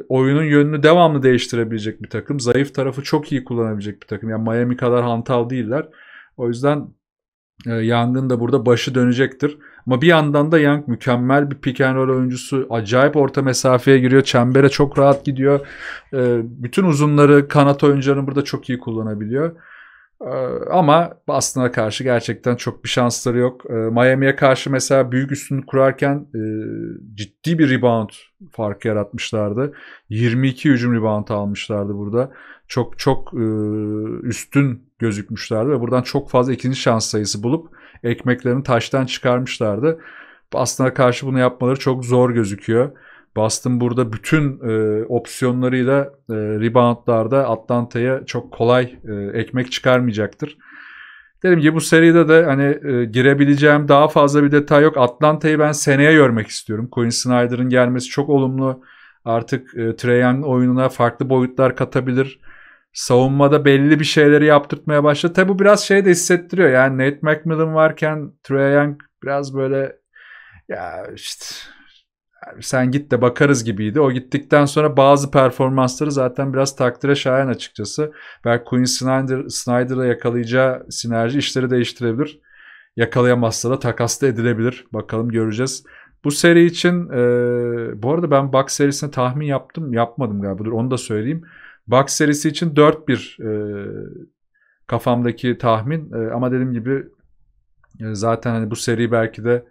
oyunun yönünü devamlı değiştirebilecek bir takım. Zayıf tarafı çok iyi kullanabilecek bir takım. Yani Miami kadar hantal değiller. O yüzden e, Young'ın da burada başı dönecektir. Ama bir yandan da Young mükemmel bir pick and roll oyuncusu. Acayip orta mesafeye giriyor. Çembere çok rahat gidiyor. E, bütün uzunları kanat oyuncularını burada çok iyi kullanabiliyor. Ee, ama Boston'a karşı gerçekten çok bir şansları yok. Ee, Miami'ye karşı mesela büyük üstünlük kurarken e, ciddi bir rebound farkı yaratmışlardı. 22 hücum rebound almışlardı burada. Çok çok e, üstün gözükmüşlerdi ve buradan çok fazla ikinci şans sayısı bulup ekmeklerini taştan çıkarmışlardı. Boston'a karşı bunu yapmaları çok zor gözüküyor. Boston burada bütün e, opsiyonlarıyla e, reboundlarda Atlanta'ya çok kolay e, ekmek çıkarmayacaktır. Dedim ki bu seride de hani e, girebileceğim daha fazla bir detay yok. Atlanta'yı ben seneye görmek istiyorum. Quinn Snyder'ın gelmesi çok olumlu. Artık e, Trae oyununa farklı boyutlar katabilir. Savunmada belli bir şeyleri yaptırtmaya başladı. Tabi bu biraz şey de hissettiriyor. Yani Nate McMillan varken Trae biraz böyle ya işte sen git de bakarız gibiydi. O gittikten sonra bazı performansları zaten biraz takdire şayan açıkçası. Belki Queen Snyder, Snyder'la yakalayacağı sinerji işleri değiştirebilir. Yakalayamazsa da takas da edilebilir. Bakalım göreceğiz. Bu seri için e, bu arada ben Bucks serisine tahmin yaptım. Yapmadım galiba. Dur onu da söyleyeyim. Bucks serisi için 4-1 e, kafamdaki tahmin. E, ama dediğim gibi e, zaten hani bu seri belki de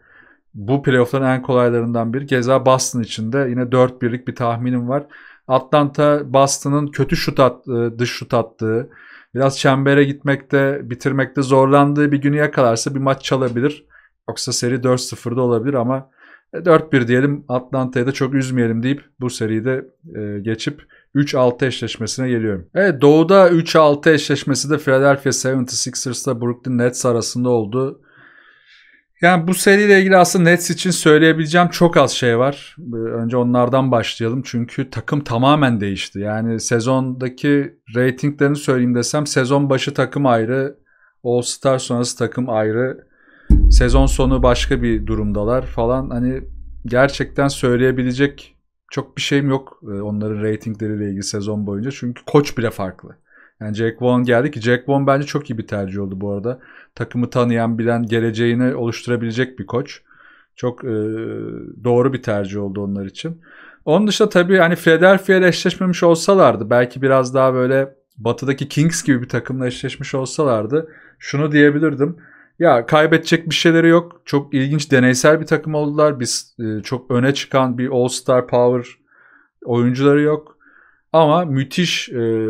bu playoff'ların en kolaylarından biri. Geza Boston için de yine 4-1'lik bir tahminim var. Atlanta Boston'ın kötü şut attığı, e, dış şut attığı, biraz çembere gitmekte, bitirmekte zorlandığı bir günü yakalarsa bir maç çalabilir. Yoksa seri 4-0'da olabilir ama 4-1 e, diyelim Atlanta'yı da çok üzmeyelim deyip bu seriyi de e, geçip 3-6 eşleşmesine geliyorum. Evet Doğu'da 3-6 eşleşmesi de Philadelphia 76ers'la Brooklyn Nets arasında oldu. Yani bu seriyle ilgili aslında Nets için söyleyebileceğim çok az şey var. Ee, önce onlardan başlayalım çünkü takım tamamen değişti. Yani sezondaki reytinglerini söyleyeyim desem sezon başı takım ayrı, All Star sonrası takım ayrı, sezon sonu başka bir durumdalar falan. Hani gerçekten söyleyebilecek çok bir şeyim yok e, onların reytingleriyle ilgili sezon boyunca çünkü koç bile farklı. Yani Jack Vaughn geldi ki Jack Vaughn bence çok iyi bir tercih oldu bu arada. Takımı tanıyan, bilen, geleceğini oluşturabilecek bir koç. Çok e, doğru bir tercih oldu onlar için. Onun dışında tabii hani Philadelphia ile eşleşmemiş olsalardı belki biraz daha böyle batıdaki Kings gibi bir takımla eşleşmiş olsalardı şunu diyebilirdim. Ya kaybedecek bir şeyleri yok. Çok ilginç deneysel bir takım oldular. Biz e, çok öne çıkan bir All-Star Power oyuncuları yok. Ama müthiş e,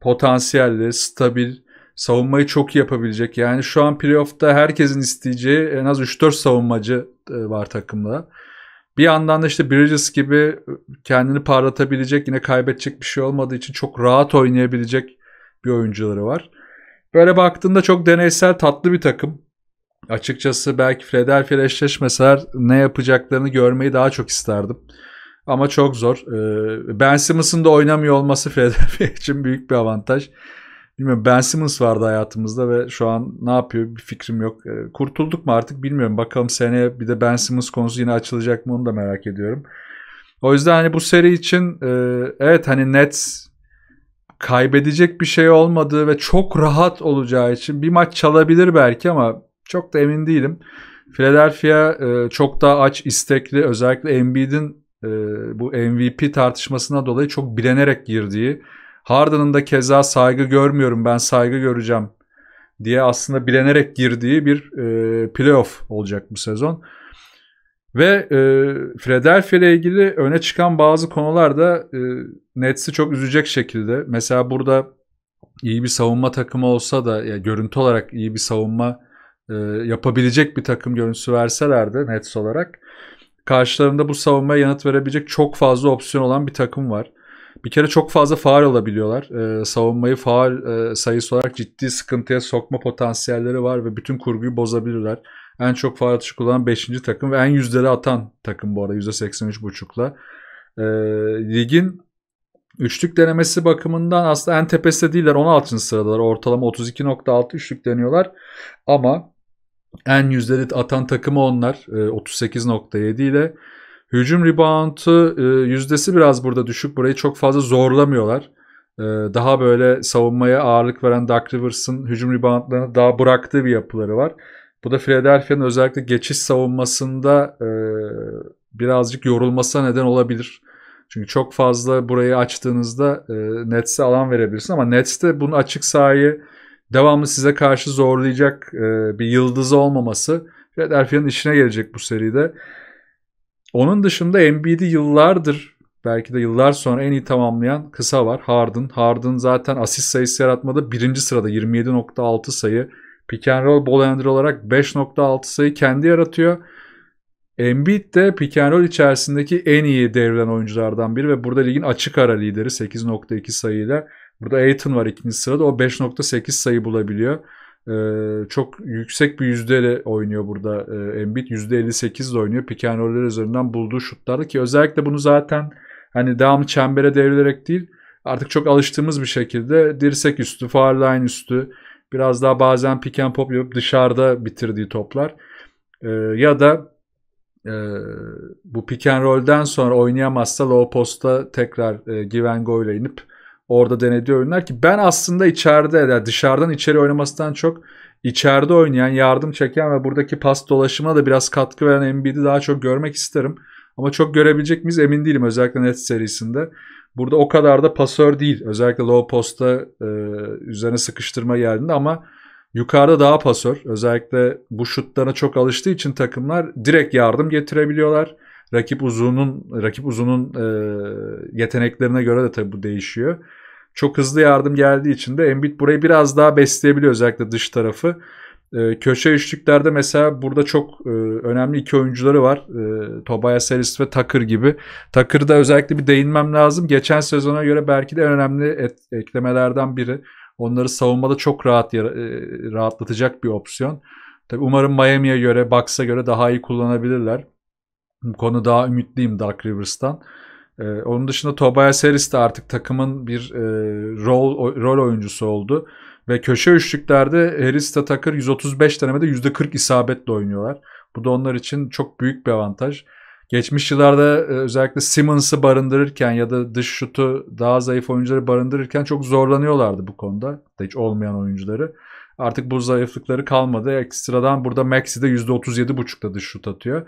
potansiyelli, stabil, savunmayı çok iyi yapabilecek. Yani şu an playoff'ta herkesin isteyeceği en az 3-4 savunmacı e, var takımda. Bir yandan da işte Bridges gibi e, kendini parlatabilecek, yine kaybedecek bir şey olmadığı için çok rahat oynayabilecek bir oyuncuları var. Böyle baktığında çok deneysel tatlı bir takım. Açıkçası belki Philadelphia ile eşleşmeseler ne yapacaklarını görmeyi daha çok isterdim. Ama çok zor. Ee, ben Simmons'ın da oynamıyor olması Philadelphia için büyük bir avantaj. Bilmiyorum Ben Simmons vardı hayatımızda ve şu an ne yapıyor bir fikrim yok. Ee, kurtulduk mu artık bilmiyorum. Bakalım seneye bir de Ben Simmons konusu yine açılacak mı onu da merak ediyorum. O yüzden hani bu seri için e, evet hani Nets kaybedecek bir şey olmadığı ve çok rahat olacağı için bir maç çalabilir belki ama çok da emin değilim. Philadelphia e, çok daha aç, istekli. Özellikle Embiid'in e, bu MVP tartışmasına dolayı çok bilenerek girdiği Harden'ın da keza saygı görmüyorum ben saygı göreceğim diye aslında bilenerek girdiği bir e, playoff olacak bu sezon. Ve e, Philadelphia ile ilgili öne çıkan bazı konular da e, Nets'i çok üzecek şekilde. Mesela burada iyi bir savunma takımı olsa da ya görüntü olarak iyi bir savunma e, yapabilecek bir takım görüntüsü verselerdi Nets olarak karşılarında bu savunmaya yanıt verebilecek çok fazla opsiyon olan bir takım var. Bir kere çok fazla faal olabiliyorlar. Ee, savunmayı faal e, sayısı olarak ciddi sıkıntıya sokma potansiyelleri var ve bütün kurguyu bozabilirler. En çok faal atışı kullanan 5. takım ve en yüzdeli atan takım bu arada %83.5'la. Ee, ligin üçlük denemesi bakımından aslında en tepesinde değiller. 16. sıradalar. Ortalama 32.6 üçlük deniyorlar. Ama en yüzde atan takımı onlar. 38.7 e, ile. Hücum reboundu e, yüzdesi biraz burada düşük. Burayı çok fazla zorlamıyorlar. E, daha böyle savunmaya ağırlık veren Dark Rivers'ın hücum reboundlarını daha bıraktığı bir yapıları var. Bu da Philadelphia'nın özellikle geçiş savunmasında birazcık yorulmasına neden olabilir. Çünkü çok fazla burayı açtığınızda e, Nets'e alan verebilirsin ama Nets'te bunun açık sahayı devamlı size karşı zorlayacak e, bir yıldızı olmaması Philadelphia'nın işine gelecek bu seride. Onun dışında Embiid'i yıllardır belki de yıllar sonra en iyi tamamlayan kısa var Harden. Harden zaten asist sayısı yaratmada birinci sırada 27.6 sayı. Pick and roll ball and olarak 5.6 sayı kendi yaratıyor. Embiid de pick and roll içerisindeki en iyi devrilen oyunculardan biri ve burada ligin açık ara lideri 8.2 sayıyla. Burada Aiton var ikinci sırada. O 5.8 sayı bulabiliyor. Ee, çok yüksek bir yüzdeyle oynuyor burada ee, Embiid. %58 ile oynuyor. pikenroller üzerinden bulduğu şutlarda ki özellikle bunu zaten hani devamlı çembere devrilerek değil artık çok alıştığımız bir şekilde dirsek üstü, far line üstü biraz daha bazen pick and pop yapıp dışarıda bitirdiği toplar. Ee, ya da e, bu pick and roll'den sonra oynayamazsa low posta tekrar e, give and go ile inip orada denediği oyunlar ki ben aslında içeride yani dışarıdan içeri oynamasından çok içeride oynayan, yardım çeken ve buradaki pas dolaşımına da biraz katkı veren Embiid'i daha çok görmek isterim. Ama çok görebilecek miyiz emin değilim özellikle Nets serisinde. Burada o kadar da pasör değil. Özellikle low posta e, üzerine sıkıştırma geldiğinde ama yukarıda daha pasör. Özellikle bu şutlarına çok alıştığı için takımlar direkt yardım getirebiliyorlar. Rakip uzunun rakip uzunun e, yeteneklerine göre de tabii bu değişiyor. Çok hızlı yardım geldiği için de Embiid burayı biraz daha besleyebiliyor özellikle dış tarafı. E, köşe üçlüklerde mesela burada çok e, önemli iki oyuncuları var. E, Tobias Harris ve Tucker gibi. Tucker'da özellikle bir değinmem lazım. Geçen sezona göre belki de en önemli et, eklemelerden biri. Onları savunmada çok rahat e, rahatlatacak bir opsiyon. Tabii umarım Miami'ye göre, Bucks'a göre daha iyi kullanabilirler. Bu konu daha ümitliyim Dark Rivers'tan. Ee, onun dışında Tobias Harris de artık takımın bir e, rol o, rol oyuncusu oldu. Ve köşe üçlüklerde Harris de Tucker 135 denemede %40 isabetle oynuyorlar. Bu da onlar için çok büyük bir avantaj. Geçmiş yıllarda e, özellikle Simmons'ı barındırırken ya da dış şutu daha zayıf oyuncuları barındırırken çok zorlanıyorlardı bu konuda. Hiç olmayan oyuncuları. Artık bu zayıflıkları kalmadı. Ekstradan burada Maxi de %37.5'da dış şut atıyor.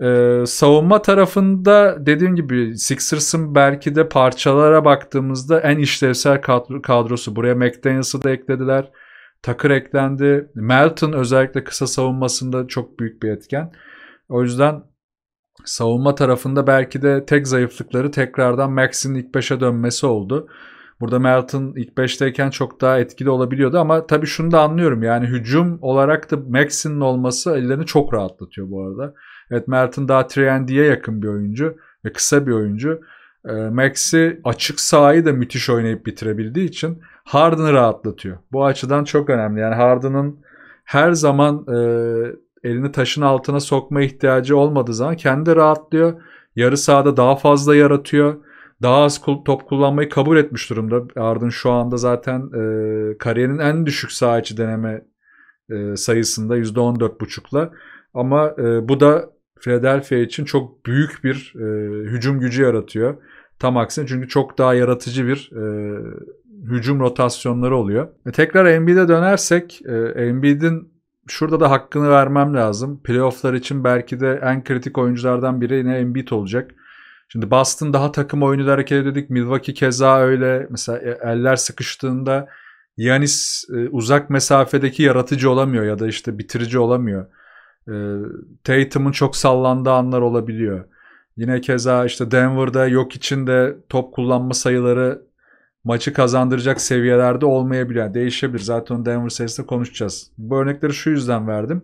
Ee, savunma tarafında dediğim gibi Sixers'ın belki de parçalara baktığımızda en işlevsel kadro, kadrosu. Buraya McDaniels'ı da eklediler. Tucker eklendi. Melton özellikle kısa savunmasında çok büyük bir etken. O yüzden savunma tarafında belki de tek zayıflıkları tekrardan Max'in ilk 5'e dönmesi oldu. Burada Melton ilk 5'teyken çok daha etkili olabiliyordu ama tabii şunu da anlıyorum. Yani hücum olarak da Max'in olması ellerini çok rahatlatıyor bu arada. Evet Mert'in daha trendy'ye yakın bir oyuncu ve kısa bir oyuncu. E, Max'i açık sahayı da müthiş oynayıp bitirebildiği için Harden'ı rahatlatıyor. Bu açıdan çok önemli. Yani Harden'ın her zaman e, elini taşın altına sokma ihtiyacı olmadığı zaman kendi rahatlıyor. Yarı sahada daha fazla yaratıyor. Daha az top kullanmayı kabul etmiş durumda. Harden şu anda zaten e, kariyerin en düşük saha içi deneme e, sayısında %14.5'la. Ama e, bu da Philadelphia için çok büyük bir e, hücum gücü yaratıyor. Tam aksine çünkü çok daha yaratıcı bir e, hücum rotasyonları oluyor. E, tekrar Embiid'e dönersek e, Embiid'in şurada da hakkını vermem lazım. Playoff'lar için belki de en kritik oyunculardan biri yine Embiid olacak. Şimdi Boston daha takım oyunu hareket ediyor dedik. Milwaukee keza öyle. Mesela e, eller sıkıştığında Yanis e, uzak mesafedeki yaratıcı olamıyor ya da işte bitirici olamıyor. E, Tatum'un çok sallandığı anlar olabiliyor. Yine keza işte Denver'da yok için de top kullanma sayıları maçı kazandıracak seviyelerde olmayabilir. değişebilir. Zaten Denver serisinde konuşacağız. Bu örnekleri şu yüzden verdim.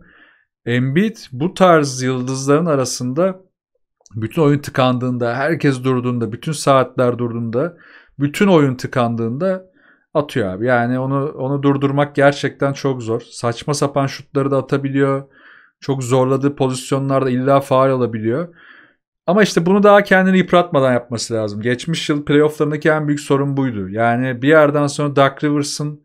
Embiid bu tarz yıldızların arasında bütün oyun tıkandığında, herkes durduğunda, bütün saatler durduğunda, bütün oyun tıkandığında atıyor abi. Yani onu onu durdurmak gerçekten çok zor. Saçma sapan şutları da atabiliyor. Çok zorladığı pozisyonlarda illa faal olabiliyor. Ama işte bunu daha kendini yıpratmadan yapması lazım. Geçmiş yıl playofflarındaki en büyük sorun buydu. Yani bir yerden sonra Doug Rivers'ın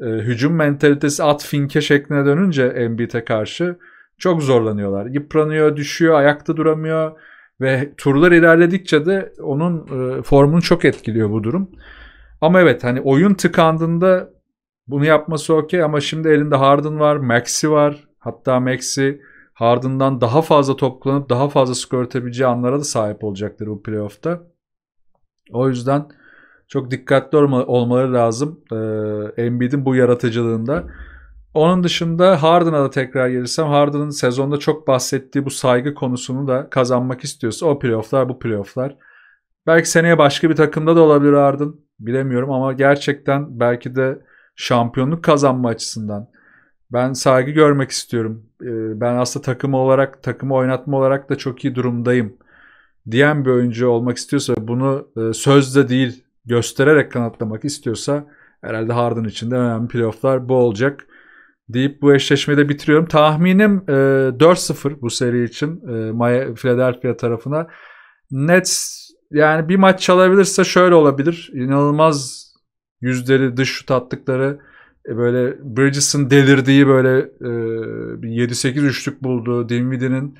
e, hücum mentalitesi at finke şekline dönünce Embiid'e karşı çok zorlanıyorlar. Yıpranıyor, düşüyor, ayakta duramıyor ve turlar ilerledikçe de onun e, formunu çok etkiliyor bu durum. Ama evet hani oyun tıkandığında bunu yapması okey ama şimdi elinde Harden var, Maxi var. Hatta Max'i Harden'dan daha fazla top kullanıp daha fazla skor atabileceği anlara da sahip olacaktır bu playoff'ta. O yüzden çok dikkatli olma, olmaları lazım ee, Embiid'in bu yaratıcılığında. Onun dışında Harden'a da tekrar gelirsem Harden'ın sezonda çok bahsettiği bu saygı konusunu da kazanmak istiyorsa o playofflar bu playofflar. Belki seneye başka bir takımda da olabilir Harden. Bilemiyorum ama gerçekten belki de şampiyonluk kazanma açısından ben saygı görmek istiyorum. Ee, ben aslında takım olarak, takımı oynatma olarak da çok iyi durumdayım diyen bir oyuncu olmak istiyorsa bunu e, sözde değil göstererek kanıtlamak istiyorsa herhalde Harden için de önemli playofflar bu olacak deyip bu eşleşmeyi de bitiriyorum. Tahminim 4-0 e, bu seri için e, Philadelphia tarafına. Nets yani bir maç çalabilirse şöyle olabilir. İnanılmaz yüzleri dış şut attıkları e, böyle Bridges'ın delirdiği böyle e, 7-8 üçlük bulduğu Dinwiddie'nin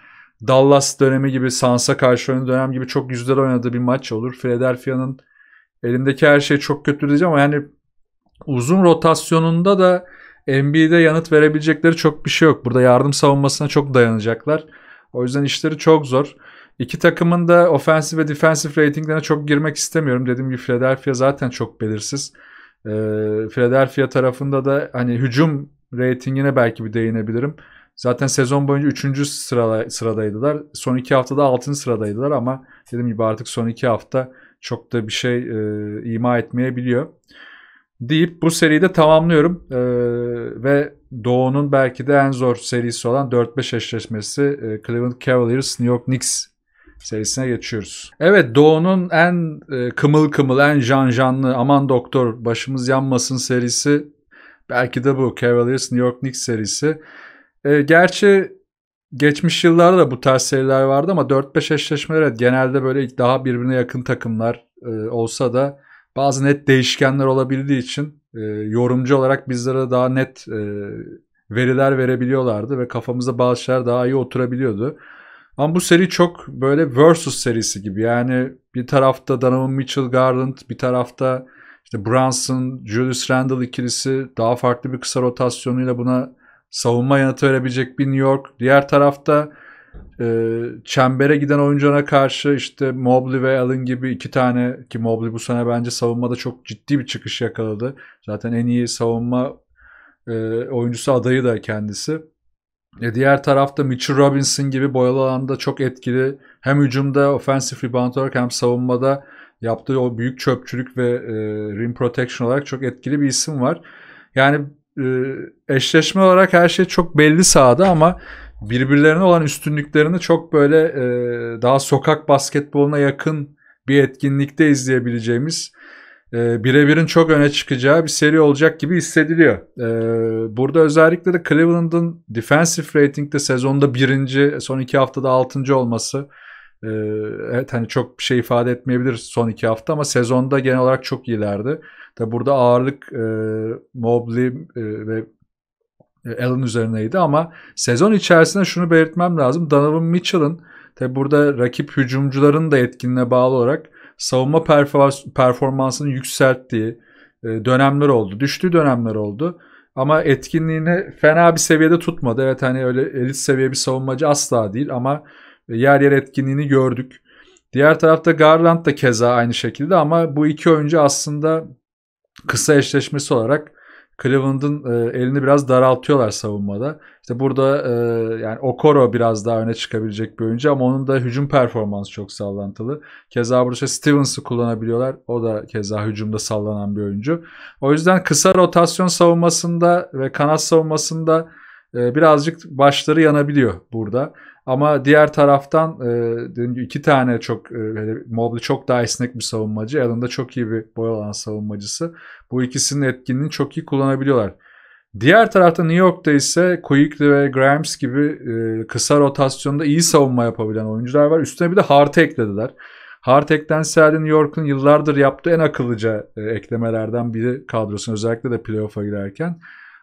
Dallas dönemi gibi Sansa karşı oynadığı dönem gibi çok yüzler oynadığı bir maç olur. Philadelphia'nın elindeki her şey çok kötü diyeceğim ama yani uzun rotasyonunda da NBA'de yanıt verebilecekleri çok bir şey yok. Burada yardım savunmasına çok dayanacaklar. O yüzden işleri çok zor. İki takımın da ofensif ve defensif ratinglerine çok girmek istemiyorum. Dediğim gibi Philadelphia zaten çok belirsiz. E, Philadelphia tarafında da hani hücum reytingine belki bir değinebilirim. Zaten sezon boyunca 3. Sırala, sıradaydılar. Son 2 haftada 6. sıradaydılar ama dedim gibi artık son 2 hafta çok da bir şey e, ima etmeyebiliyor. Deyip bu seriyi de tamamlıyorum. E, ve Doğu'nun belki de en zor serisi olan 4-5 eşleşmesi e, Cleveland Cavaliers New York Knicks serisine geçiyoruz. Evet Doğu'nun en e, kımıl kımıl, en janjanlı, aman doktor başımız yanmasın serisi belki de bu Cavaliers New York Knicks serisi. E, gerçi geçmiş yıllarda da bu tarz seriler vardı ama 4-5 eşleşmeler evet, genelde böyle daha birbirine yakın takımlar e, olsa da bazı net değişkenler olabildiği için e, yorumcu olarak bizlere daha net e, veriler verebiliyorlardı ve kafamızda bazı şeyler daha iyi oturabiliyordu. Ama bu seri çok böyle versus serisi gibi. Yani bir tarafta Donovan Mitchell Garland, bir tarafta işte Brunson, Julius Randle ikilisi daha farklı bir kısa rotasyonuyla buna savunma yanıtı verebilecek bir New York. Diğer tarafta e, çembere giden oyuncuna karşı işte Mobley ve Allen gibi iki tane ki Mobley bu sene bence savunmada çok ciddi bir çıkış yakaladı. Zaten en iyi savunma e, oyuncusu adayı da kendisi. E diğer tarafta Mitchell Robinson gibi boyalı alanda çok etkili. Hem hücumda offensive rebound olarak hem savunmada yaptığı o büyük çöpçülük ve e, rim protection olarak çok etkili bir isim var. Yani e, eşleşme olarak her şey çok belli sahada ama birbirlerine olan üstünlüklerini çok böyle e, daha sokak basketboluna yakın bir etkinlikte izleyebileceğimiz e, birebirin çok öne çıkacağı bir seri olacak gibi hissediliyor. E, burada özellikle de Cleveland'ın defensive rating'de sezonda birinci, son iki haftada altıncı olması e, evet hani çok bir şey ifade etmeyebilir son iki hafta ama sezonda genel olarak çok iyilerdi. Tabi burada ağırlık e, Mobley e, ve e, Allen üzerineydi ama sezon içerisinde şunu belirtmem lazım. Donovan Mitchell'ın tabi burada rakip hücumcuların da etkinliğine bağlı olarak savunma performansının yükselttiği e, dönemler oldu. Düştüğü dönemler oldu. Ama etkinliğini fena bir seviyede tutmadı. Evet hani öyle elit seviye bir savunmacı asla değil ama e, yer yer etkinliğini gördük. Diğer tarafta Garland da keza aynı şekilde ama bu iki oyuncu aslında kısa eşleşmesi olarak Cleveland'ın e, elini biraz daraltıyorlar savunmada. İşte burada e, yani Okoro biraz daha öne çıkabilecek bir oyuncu ama onun da hücum performansı çok sallantılı. Keza burada işte Stevens'ı kullanabiliyorlar. O da keza hücumda sallanan bir oyuncu. O yüzden kısa rotasyon savunmasında ve kanat savunmasında e, birazcık başları yanabiliyor burada. Ama diğer taraftan e, iki tane çok e, Mobley çok daha esnek bir savunmacı. Allen da çok iyi bir boy alan savunmacısı. Bu ikisinin etkinliğini çok iyi kullanabiliyorlar. Diğer tarafta New York'ta ise Quigley ve Grimes gibi e, kısa rotasyonda iyi savunma yapabilen oyuncular var. Üstüne bir de Hart'ı eklediler. Hart eklense New York'un yıllardır yaptığı en akıllıca e, eklemelerden biri kadrosuna özellikle de playoff'a girerken.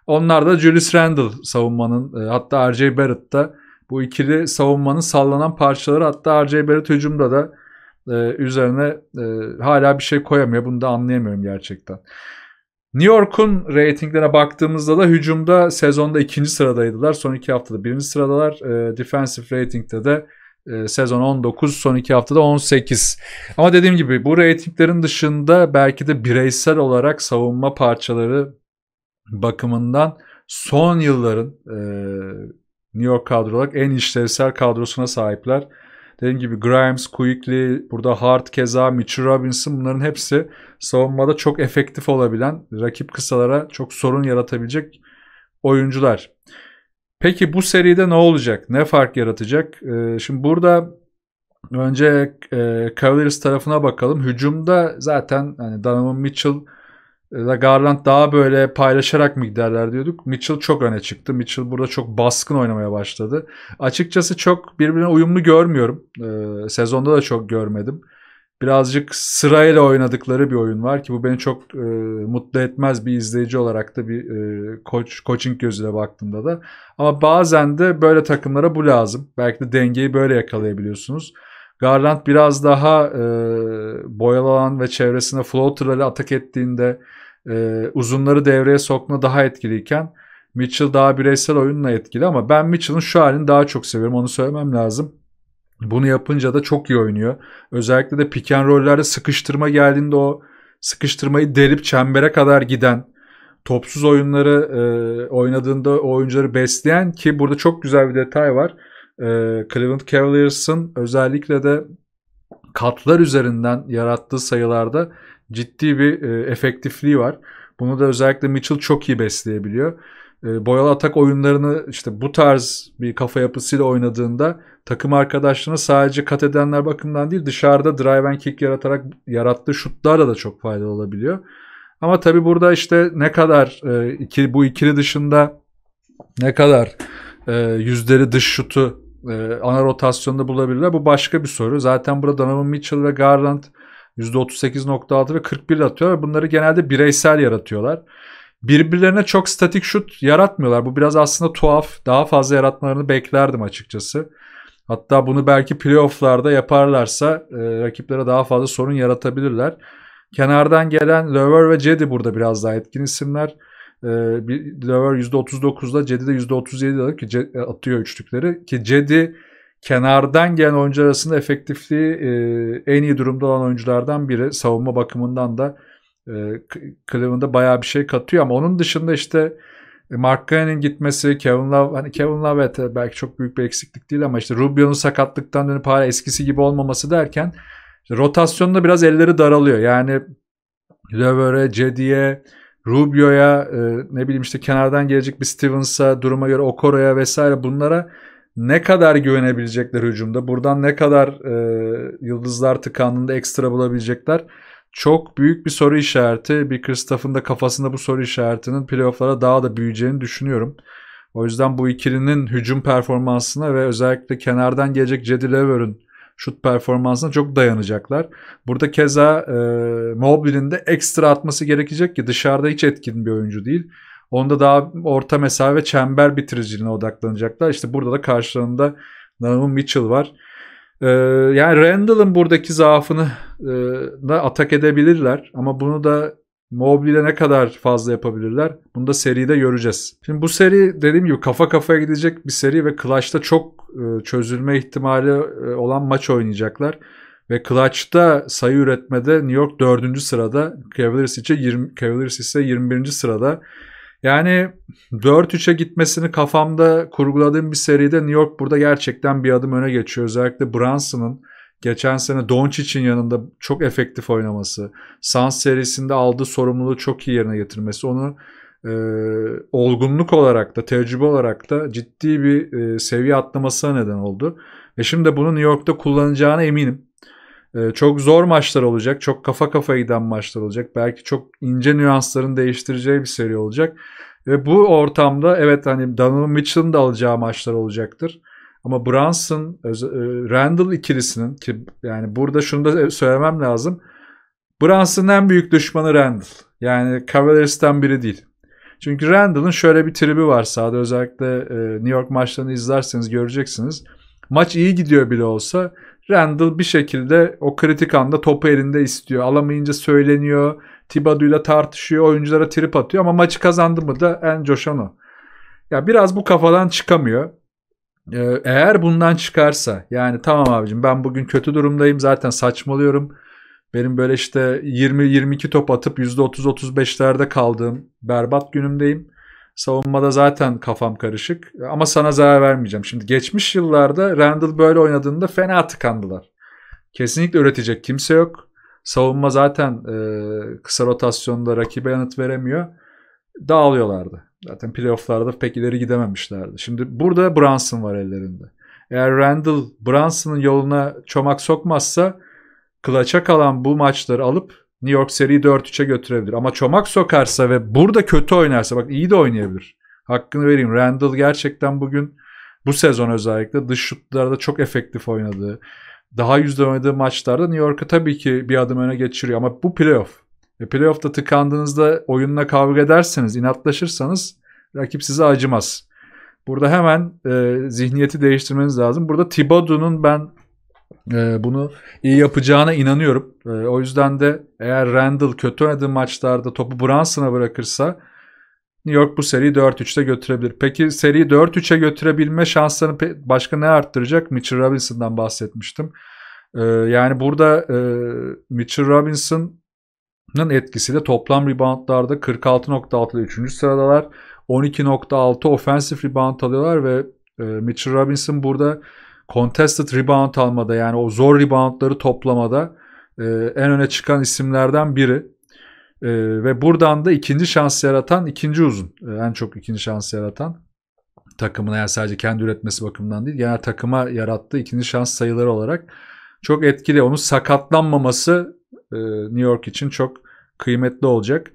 Onlar da Julius Randle savunmanın e, hatta R.J. Barrett da bu ikili savunmanın sallanan parçaları hatta R.J. Barrett hücumda da e, üzerine e, hala bir şey koyamıyor. Bunu da anlayamıyorum gerçekten. New York'un reytinglerine baktığımızda da hücumda sezonda ikinci sıradaydılar. Son iki haftada birinci sıradalar. E, defensive ratingde de e, sezon 19, son iki haftada 18. Ama dediğim gibi bu reytinglerin dışında belki de bireysel olarak savunma parçaları bakımından son yılların e, New York kadro en işlevsel kadrosuna sahipler. Dediğim gibi Grimes, Quickly, burada Hart, Keza, Mitchell Robinson bunların hepsi savunmada çok efektif olabilen, rakip kısalara çok sorun yaratabilecek oyuncular. Peki bu seride ne olacak? Ne fark yaratacak? Ee, şimdi burada önce e, Cavaliers tarafına bakalım. Hücumda zaten hani Donovan Mitchell La Garland daha böyle paylaşarak mı giderler diyorduk. Mitchell çok öne çıktı. Mitchell burada çok baskın oynamaya başladı. Açıkçası çok birbirine uyumlu görmüyorum. Ee, sezonda da çok görmedim. Birazcık sırayla oynadıkları bir oyun var ki bu beni çok e, mutlu etmez bir izleyici olarak da bir e, koç coaching gözüyle baktığımda da. Ama bazen de böyle takımlara bu lazım. Belki de dengeyi böyle yakalayabiliyorsunuz. Garland biraz daha e, boyalanan ve çevresine floaterları atak ettiğinde e, uzunları devreye sokma daha etkiliyken Mitchell daha bireysel oyunla etkili ama ben Mitchell'ın şu halini daha çok seviyorum onu söylemem lazım. Bunu yapınca da çok iyi oynuyor. Özellikle de pick and roll'lerde sıkıştırma geldiğinde o sıkıştırmayı delip çembere kadar giden topsuz oyunları e, oynadığında o oyuncuları besleyen ki burada çok güzel bir detay var. E, Cleveland Cavaliers'ın özellikle de katlar üzerinden yarattığı sayılarda ciddi bir e, efektifliği var. Bunu da özellikle Mitchell çok iyi besleyebiliyor. E, boyalı atak oyunlarını işte bu tarz bir kafa yapısıyla oynadığında takım arkadaşlarına sadece kat edenler bakımından değil dışarıda drive and kick yaratarak yarattığı şutlarla da çok faydalı olabiliyor. Ama tabii burada işte ne kadar e, iki, bu ikili dışında ne kadar e, yüzleri dış şutu e, ana rotasyonda bulabilirler bu başka bir soru. Zaten burada Donovan Mitchell ve Garland %38.6 ve 41 atıyorlar. Bunları genelde bireysel yaratıyorlar. Birbirlerine çok statik şut yaratmıyorlar. Bu biraz aslında tuhaf. Daha fazla yaratmalarını beklerdim açıkçası. Hatta bunu belki playofflarda yaparlarsa e, rakiplere daha fazla sorun yaratabilirler. Kenardan gelen Lover ve Cedi burada biraz daha etkin isimler. E, Lover %39'da Cedi de %37'de e, atıyor üçlükleri. Ki Cedi kenardan gelen oyuncular arasında efektifliği e, en iyi durumda olan oyunculardan biri. Savunma bakımından da e, Cleveland'a bayağı bir şey katıyor ama onun dışında işte e, Mark Gannon'in gitmesi, Kevin Love, hani Kevin Love evet, e, belki çok büyük bir eksiklik değil ama işte Rubio'nun sakatlıktan dönüp hala eskisi gibi olmaması derken işte rotasyonda biraz elleri daralıyor. Yani Löver'e, Cedi'ye, Rubio'ya e, ne bileyim işte kenardan gelecek bir Stevens'a, duruma göre Okoro'ya vesaire bunlara ne kadar güvenebilecekler hücumda, buradan ne kadar e, yıldızlar tıkanında ekstra bulabilecekler çok büyük bir soru işareti. Bir Kristoff'un da kafasında bu soru işaretinin playofflara daha da büyüyeceğini düşünüyorum. O yüzden bu ikilinin hücum performansına ve özellikle kenardan gelecek Jedi Lever'ın şut performansına çok dayanacaklar. Burada keza e, Mobile'in de ekstra atması gerekecek ki dışarıda hiç etkin bir oyuncu değil. Onda daha orta mesafe çember bitiriciliğine odaklanacaklar. İşte burada da karşılığında Donovan Mitchell var. Ee, yani Randall'ın buradaki zaafını e, da atak edebilirler. Ama bunu da Mobley'le ne kadar fazla yapabilirler? Bunu da seride göreceğiz. Şimdi bu seri dediğim gibi kafa kafaya gidecek bir seri ve Clutch'ta çok e, çözülme ihtimali e, olan maç oynayacaklar. Ve Clutch'ta sayı üretmede New York 4. sırada, Cavaliers, için 20, Cavaliers ise 21. sırada. Yani 4-3'e gitmesini kafamda kurguladığım bir seride New York burada gerçekten bir adım öne geçiyor. Özellikle Brunson'ın geçen sene Doncic'in yanında çok efektif oynaması, Suns serisinde aldığı sorumluluğu çok iyi yerine getirmesi, onu e, olgunluk olarak da, tecrübe olarak da ciddi bir e, seviye atlamasına neden oldu. Ve şimdi bunu New York'ta kullanacağına eminim. Ee, çok zor maçlar olacak. Çok kafa kafa giden maçlar olacak. Belki çok ince nüansların değiştireceği bir seri olacak. Ve bu ortamda evet hani Donovan Mitchell'ın da alacağı maçlar olacaktır. Ama Brunson, e, e, Randall ikilisinin ki yani burada şunu da e, söylemem lazım. Brunson'ın en büyük düşmanı Randall. Yani Cavaliers'ten biri değil. Çünkü Randall'ın şöyle bir tribi var sahada. Özellikle New York maçlarını izlerseniz göreceksiniz. Maç iyi gidiyor bile olsa Randall bir şekilde o kritik anda topu elinde istiyor. Alamayınca söyleniyor. Tibadu'yla tartışıyor. Oyunculara trip atıyor ama maçı kazandı mı da en coşan o. Ya biraz bu kafadan çıkamıyor. Ee, eğer bundan çıkarsa yani tamam abicim ben bugün kötü durumdayım zaten saçmalıyorum. Benim böyle işte 20-22 top atıp %30-35'lerde kaldığım berbat günümdeyim. Savunmada zaten kafam karışık ama sana zarar vermeyeceğim. Şimdi geçmiş yıllarda Randall böyle oynadığında fena tıkandılar. Kesinlikle üretecek kimse yok. Savunma zaten e, kısa rotasyonda rakibe yanıt veremiyor. Dağılıyorlardı. Zaten playofflarda pek ileri gidememişlerdi. Şimdi burada Brunson var ellerinde. Eğer Randall Brunson'ın yoluna çomak sokmazsa klaça kalan bu maçları alıp New York seri 4-3'e götürebilir. Ama çomak sokarsa ve burada kötü oynarsa bak iyi de oynayabilir. Hakkını vereyim. Randall gerçekten bugün bu sezon özellikle dış şutlarda çok efektif oynadı. Daha yüzde oynadığı maçlarda New York'u tabii ki bir adım öne geçiriyor ama bu playoff. E playoff'ta tıkandığınızda oyunla kavga ederseniz, inatlaşırsanız rakip size acımaz. Burada hemen e, zihniyeti değiştirmeniz lazım. Burada Thibodeau'nun ben e, bunu iyi yapacağına inanıyorum. E, o yüzden de eğer Randall kötü oynadığı maçlarda topu Brunson'a bırakırsa New York bu seriyi 4-3'te götürebilir. Peki seriyi 4-3'e götürebilme şanslarını başka ne arttıracak? Mitchell Robinson'dan bahsetmiştim. Ee, yani burada e, Mitchell Robinson'ın etkisiyle toplam reboundlarda 46.6 ile 3. sıradalar. 12.6 offensive rebound alıyorlar ve e, Mitchell Robinson burada contested rebound almada yani o zor reboundları toplamada e, en öne çıkan isimlerden biri. E, ve buradan da ikinci şans yaratan ikinci uzun. E, en çok ikinci şans yaratan takımına yani sadece kendi üretmesi bakımından değil genel takıma yarattığı ikinci şans sayıları olarak çok etkili. Onun sakatlanmaması e, New York için çok kıymetli olacak.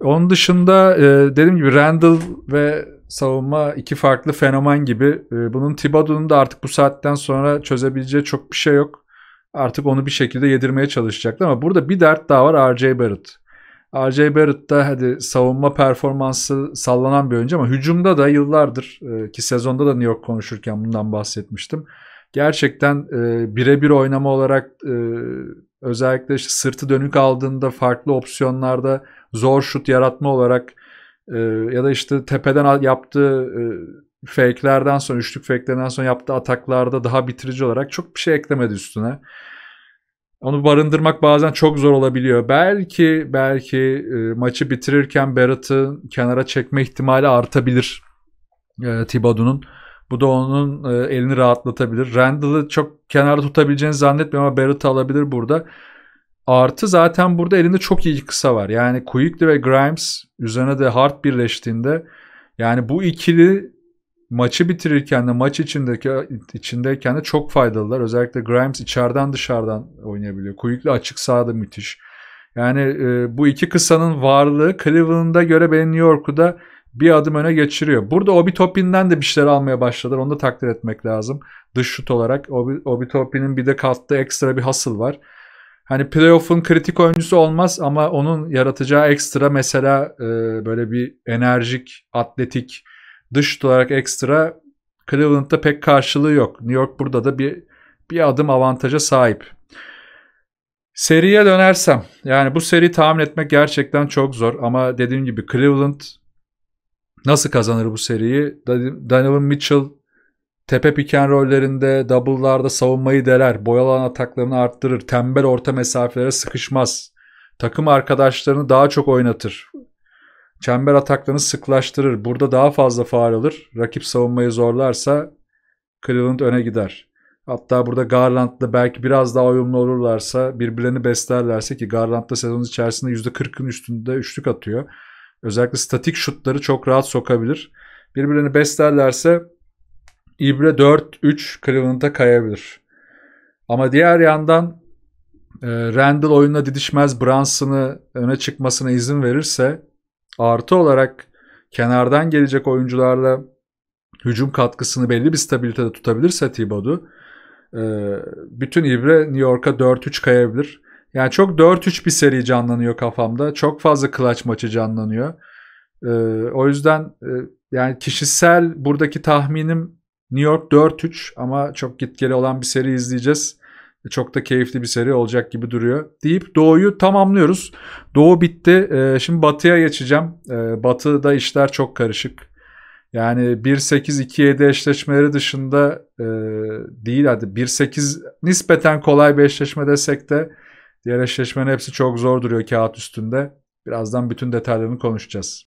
Onun dışında e, dediğim gibi Randall ve savunma iki farklı fenomen gibi. Ee, bunun Thibodeau'nun da artık bu saatten sonra çözebileceği çok bir şey yok. Artık onu bir şekilde yedirmeye çalışacaklar ama burada bir dert daha var R.J. Barrett. R.J. Barrett da hadi savunma performansı sallanan bir oyuncu ama hücumda da yıllardır e, ki sezonda da New York konuşurken bundan bahsetmiştim. Gerçekten e, birebir oynama olarak e, özellikle işte sırtı dönük aldığında farklı opsiyonlarda zor şut yaratma olarak e, ya da işte tepeden yaptığı e, fake'lerden sonra, üçlük fake'lerden sonra yaptığı ataklarda daha bitirici olarak çok bir şey eklemedi üstüne. Onu barındırmak bazen çok zor olabiliyor. Belki belki e, maçı bitirirken Barrett'ı kenara çekme ihtimali artabilir e, Thibodeau'nun. Bu da onun e, elini rahatlatabilir. Randall'ı çok kenarda tutabileceğini zannetmiyorum ama Barrett'ı alabilir burada. Artı zaten burada elinde çok iyi kısa var. Yani Quigley ve Grimes üzerine de Hart birleştiğinde yani bu ikili maçı bitirirken de maç içindeki içindeyken de çok faydalılar. Özellikle Grimes içeriden dışarıdan oynayabiliyor. Quigley açık sahada müthiş. Yani e, bu iki kısanın varlığı Cleveland'a göre beni New York'u da bir adım öne geçiriyor. Burada Obi Topin'den de bir şeyler almaya başladılar. Onu da takdir etmek lazım. Dış şut olarak Obi, Obi Topin'in bir de kattığı ekstra bir hasıl var hani playoff'un kritik oyuncusu olmaz ama onun yaratacağı ekstra mesela e, böyle bir enerjik, atletik, dış olarak ekstra Cleveland'da pek karşılığı yok. New York burada da bir bir adım avantaja sahip. Seriye dönersem yani bu seri tahmin etmek gerçekten çok zor ama dediğim gibi Cleveland nasıl kazanır bu seriyi? Donovan Mitchell Tepe piken rollerinde, double'larda savunmayı deler, boyalan ataklarını arttırır, tembel orta mesafelere sıkışmaz. Takım arkadaşlarını daha çok oynatır. Çember ataklarını sıklaştırır. Burada daha fazla faal alır. Rakip savunmayı zorlarsa Cleveland öne gider. Hatta burada Garland'la belki biraz daha uyumlu olurlarsa, birbirlerini beslerlerse ki Garland'da sezon içerisinde %40'ın üstünde üçlük atıyor. Özellikle statik şutları çok rahat sokabilir. Birbirlerini beslerlerse İbre 4-3 Cleveland'a kayabilir. Ama diğer yandan e, Randall oyunla didişmez Brunson'ı öne çıkmasına izin verirse artı olarak kenardan gelecek oyuncularla hücum katkısını belli bir stabilitede tutabilirse Thibodeau e, bütün İbre New York'a 4-3 kayabilir. Yani çok 4-3 bir seri canlanıyor kafamda. Çok fazla clutch maçı canlanıyor. E, o yüzden e, yani kişisel buradaki tahminim New York 4-3 ama çok gitgeli olan bir seri izleyeceğiz. E, çok da keyifli bir seri olacak gibi duruyor deyip Doğu'yu tamamlıyoruz. Doğu bitti. E, şimdi Batı'ya geçeceğim. Ee, batı'da işler çok karışık. Yani 1-8-2-7 eşleşmeleri dışında e, değil hadi 1-8 nispeten kolay bir eşleşme desek de diğer eşleşmenin hepsi çok zor duruyor kağıt üstünde. Birazdan bütün detaylarını konuşacağız.